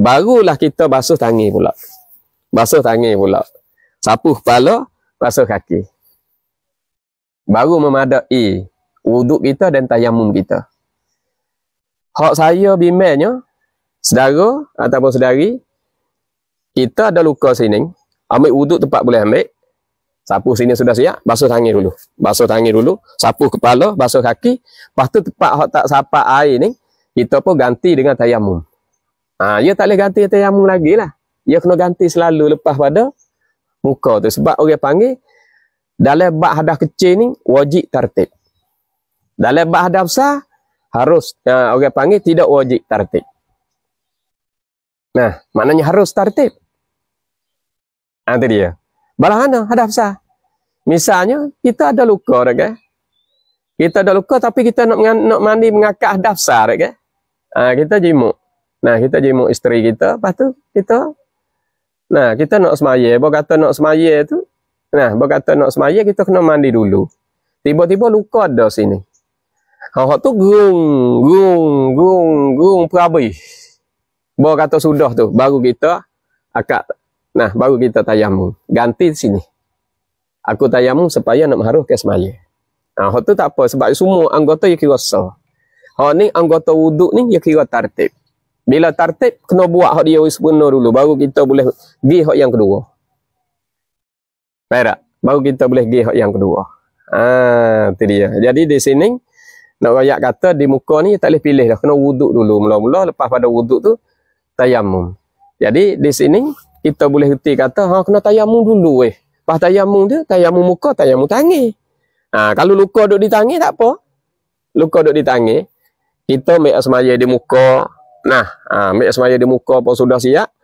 barulah kita basuh tangi pula basuh tangi pula sapu kepala basuh kaki baru memadai eh, wuduk kita dan tayamum kita hak saya bimbangnya saudara ataupun sedari kita ada luka sini ambil wuduk tempat boleh ambil sapu sini sudah siap basuh tangan dulu basuh tangan dulu sapu kepala basuh kaki lepas tu tempat hak tak sapa air ni kita pun ganti dengan tayamum ha, ia ya tak boleh ganti tayamum lagi lah ia ya kena ganti selalu lepas pada muka tu sebab orang panggil dalam bab hadas kecil ni wajib tertib. Dalam bab hadas besar harus uh, orang panggil tidak wajib tertib. Nah, maknanya harus tertib. Ah tu dia. Balahana hadas besar. Misalnya kita ada luka dekat. Kan? Eh. Kita ada luka tapi kita nak nak mandi mengakak hadas besar dekat. Kan? Eh. Ah kita jimuk. Nah, kita jimuk isteri kita, lepas tu kita Nah, kita nak semaya. Bo kata nak semaya tu, Nah, berkata nak semaya kita kena mandi dulu. Tiba-tiba luka ada sini. Hak tu gung, gung, gung, gung perabih. Bo kata sudah tu, baru kita akak nah baru kita tayamu. Ganti sini. Aku tayamu supaya nak haruh ke semaya. Nah, hak tu tak apa sebab semua anggota yang kira sah. Hak ni anggota wuduk ni yang kira tertib. Bila tertib kena buat hak dia sebenar dulu baru kita boleh pergi hak yang kedua. Baik tak? Baru kita boleh pergi yang kedua. Ah, itu dia. Jadi di sini, nak rakyat kata di muka ni tak boleh pilih dah. Kena wuduk dulu. Mula-mula lepas pada wuduk tu, tayamum. Jadi di sini, kita boleh henti kata, ha, kena tayamum dulu eh. Lepas tayamum dia, tayamum muka, tayamum tangi. Ah, kalau luka duduk di tangi, tak apa. Luka duduk di tangi, kita ambil semaya di muka. Nah, ah, ambil semaya di muka pun sudah siap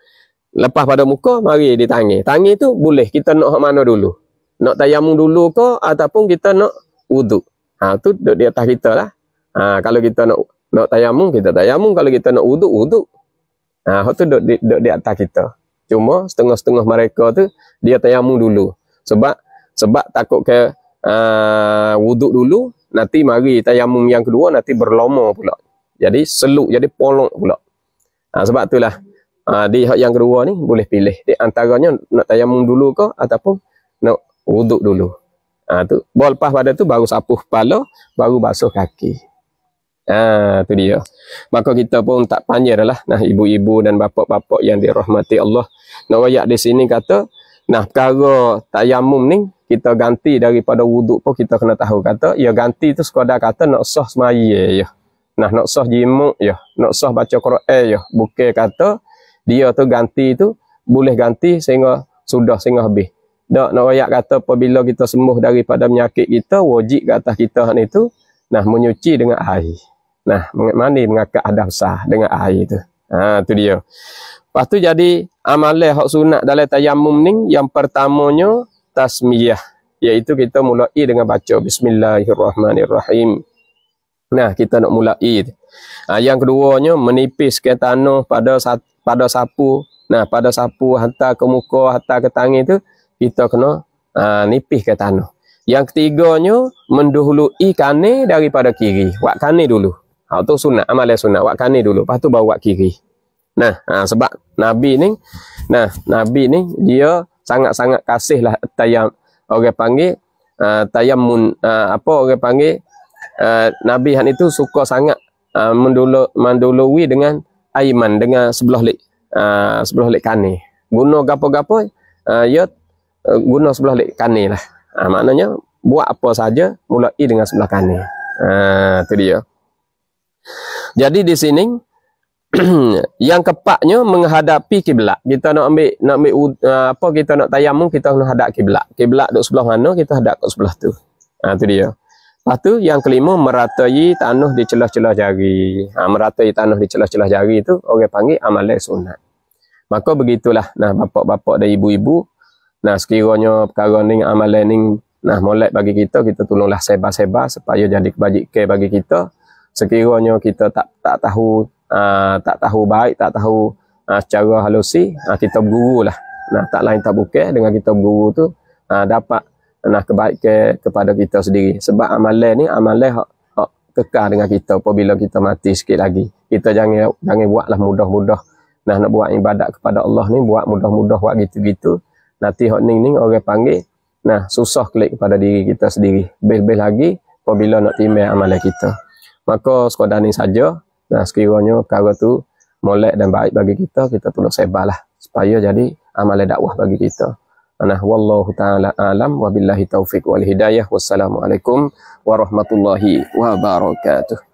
lepas pada muka mari dia tangi tangi tu boleh kita nak mana dulu nak tayamum dulu ke ataupun kita nak wuduk ha tu duduk di atas kita lah ha, kalau kita nak nak tayamum kita tayamum kalau kita nak wuduk wuduk ha tu duduk di, duduk di atas kita cuma setengah-setengah mereka tu dia tayamum dulu sebab sebab takut ke uh, ha, wuduk dulu nanti mari tayamum yang kedua nanti berlomo pula jadi seluk jadi polong pula ha, sebab itulah Uh, di hak yang kedua ni boleh pilih. Di antaranya nak tayamum dulu ke ataupun nak wuduk dulu. Ha, tu. Bawa lepas pada tu baru sapuh kepala, baru basuh kaki. Ah, ha, tu dia. Maka kita pun tak panjir lah. Nah, ibu-ibu dan bapak-bapak yang dirahmati Allah. Nak wayak di sini kata, nah, perkara tayamum ni, kita ganti daripada wuduk pun kita kena tahu. Kata, ya ganti tu sekadar kata nak sah semayi ya. Nah, nak sah jimuk ya. Nak sah baca Quran ya. Bukir kata, ya dia tu ganti tu boleh ganti sehingga sudah sehingga habis. Dak nak royak kata apabila kita sembuh daripada penyakit kita wajib kata kita ni tu nah menyuci dengan air. Nah mandi mengakak ada sah dengan air tu. Ha tu dia. Lepas tu jadi amalan hak sunat dalam tayamum ni yang pertamanya tasmiyah iaitu kita mulai dengan baca bismillahirrahmanirrahim. Nah kita nak mulai. Ha, yang keduanya menipis ke tanah pada satu pada sapu. Nah, pada sapu hantar ke muka, hantar ke tangan tu kita kena uh, ah, nipis ke tanah. Yang ketiganya mendahului kane daripada kiri. wak kane dulu. Ha tu sunat, amalan sunat. Buat kane dulu, lepas tu baru buat kiri. Nah, ha, sebab Nabi ni nah, Nabi ni dia sangat-sangat kasih lah tayam orang panggil uh, ah, mun uh, ah, apa orang panggil uh, Nabi han itu suka sangat uh, mendulu mendului dengan Aiman dengan sebelah lek uh, ah, sebelah lek kane. Guna gapo-gapo uh, ya uh, guna sebelah lek kane lah. Uh, maknanya buat apa saja mulai dengan sebelah kane. Ah uh, dia. Jadi di sini yang kepaknya menghadapi kiblat. Kita nak ambil nak ambil uh, apa kita nak tayamum kita nak hadap kiblat. Kiblat duk sebelah mana kita hadap ke sebelah tu. Ah uh, tu dia. Lepas tu yang kelima meratai tanah di celah-celah jari. Ha, meratai tanah di celah-celah jari itu orang panggil amalan sunat. Maka begitulah nah bapak-bapak dan ibu-ibu nah sekiranya perkara ni amalan ni nah molek bagi kita kita tolonglah sebar-sebar supaya jadi kebajikan bagi kita. Sekiranya kita tak tak tahu aa, ha, tak tahu baik, tak tahu aa, ha, secara halusi, aa, ha, kita bergurulah. Nah tak lain tak bukan dengan kita berguru tu aa, dapat nak kebaikan kepada kita sendiri. Sebab amalan ni amalan hak, hak kekal dengan kita apabila kita mati sikit lagi. Kita jangan jangan buatlah mudah-mudah nah nak buat ibadat kepada Allah ni buat mudah-mudah buat gitu-gitu. Nanti hak ni ni orang panggil nah susah klik kepada diri kita sendiri. Bel-bel lagi apabila nak timbang amalan kita. Maka sekadar ni saja. Nah sekiranya kalau tu molek dan baik bagi kita kita perlu sebarlah supaya jadi amalan dakwah bagi kita. Nah, wallahu taala alam wabillahi taufik wal hidayah. Wassalamualaikum warahmatullahi wabarakatuh.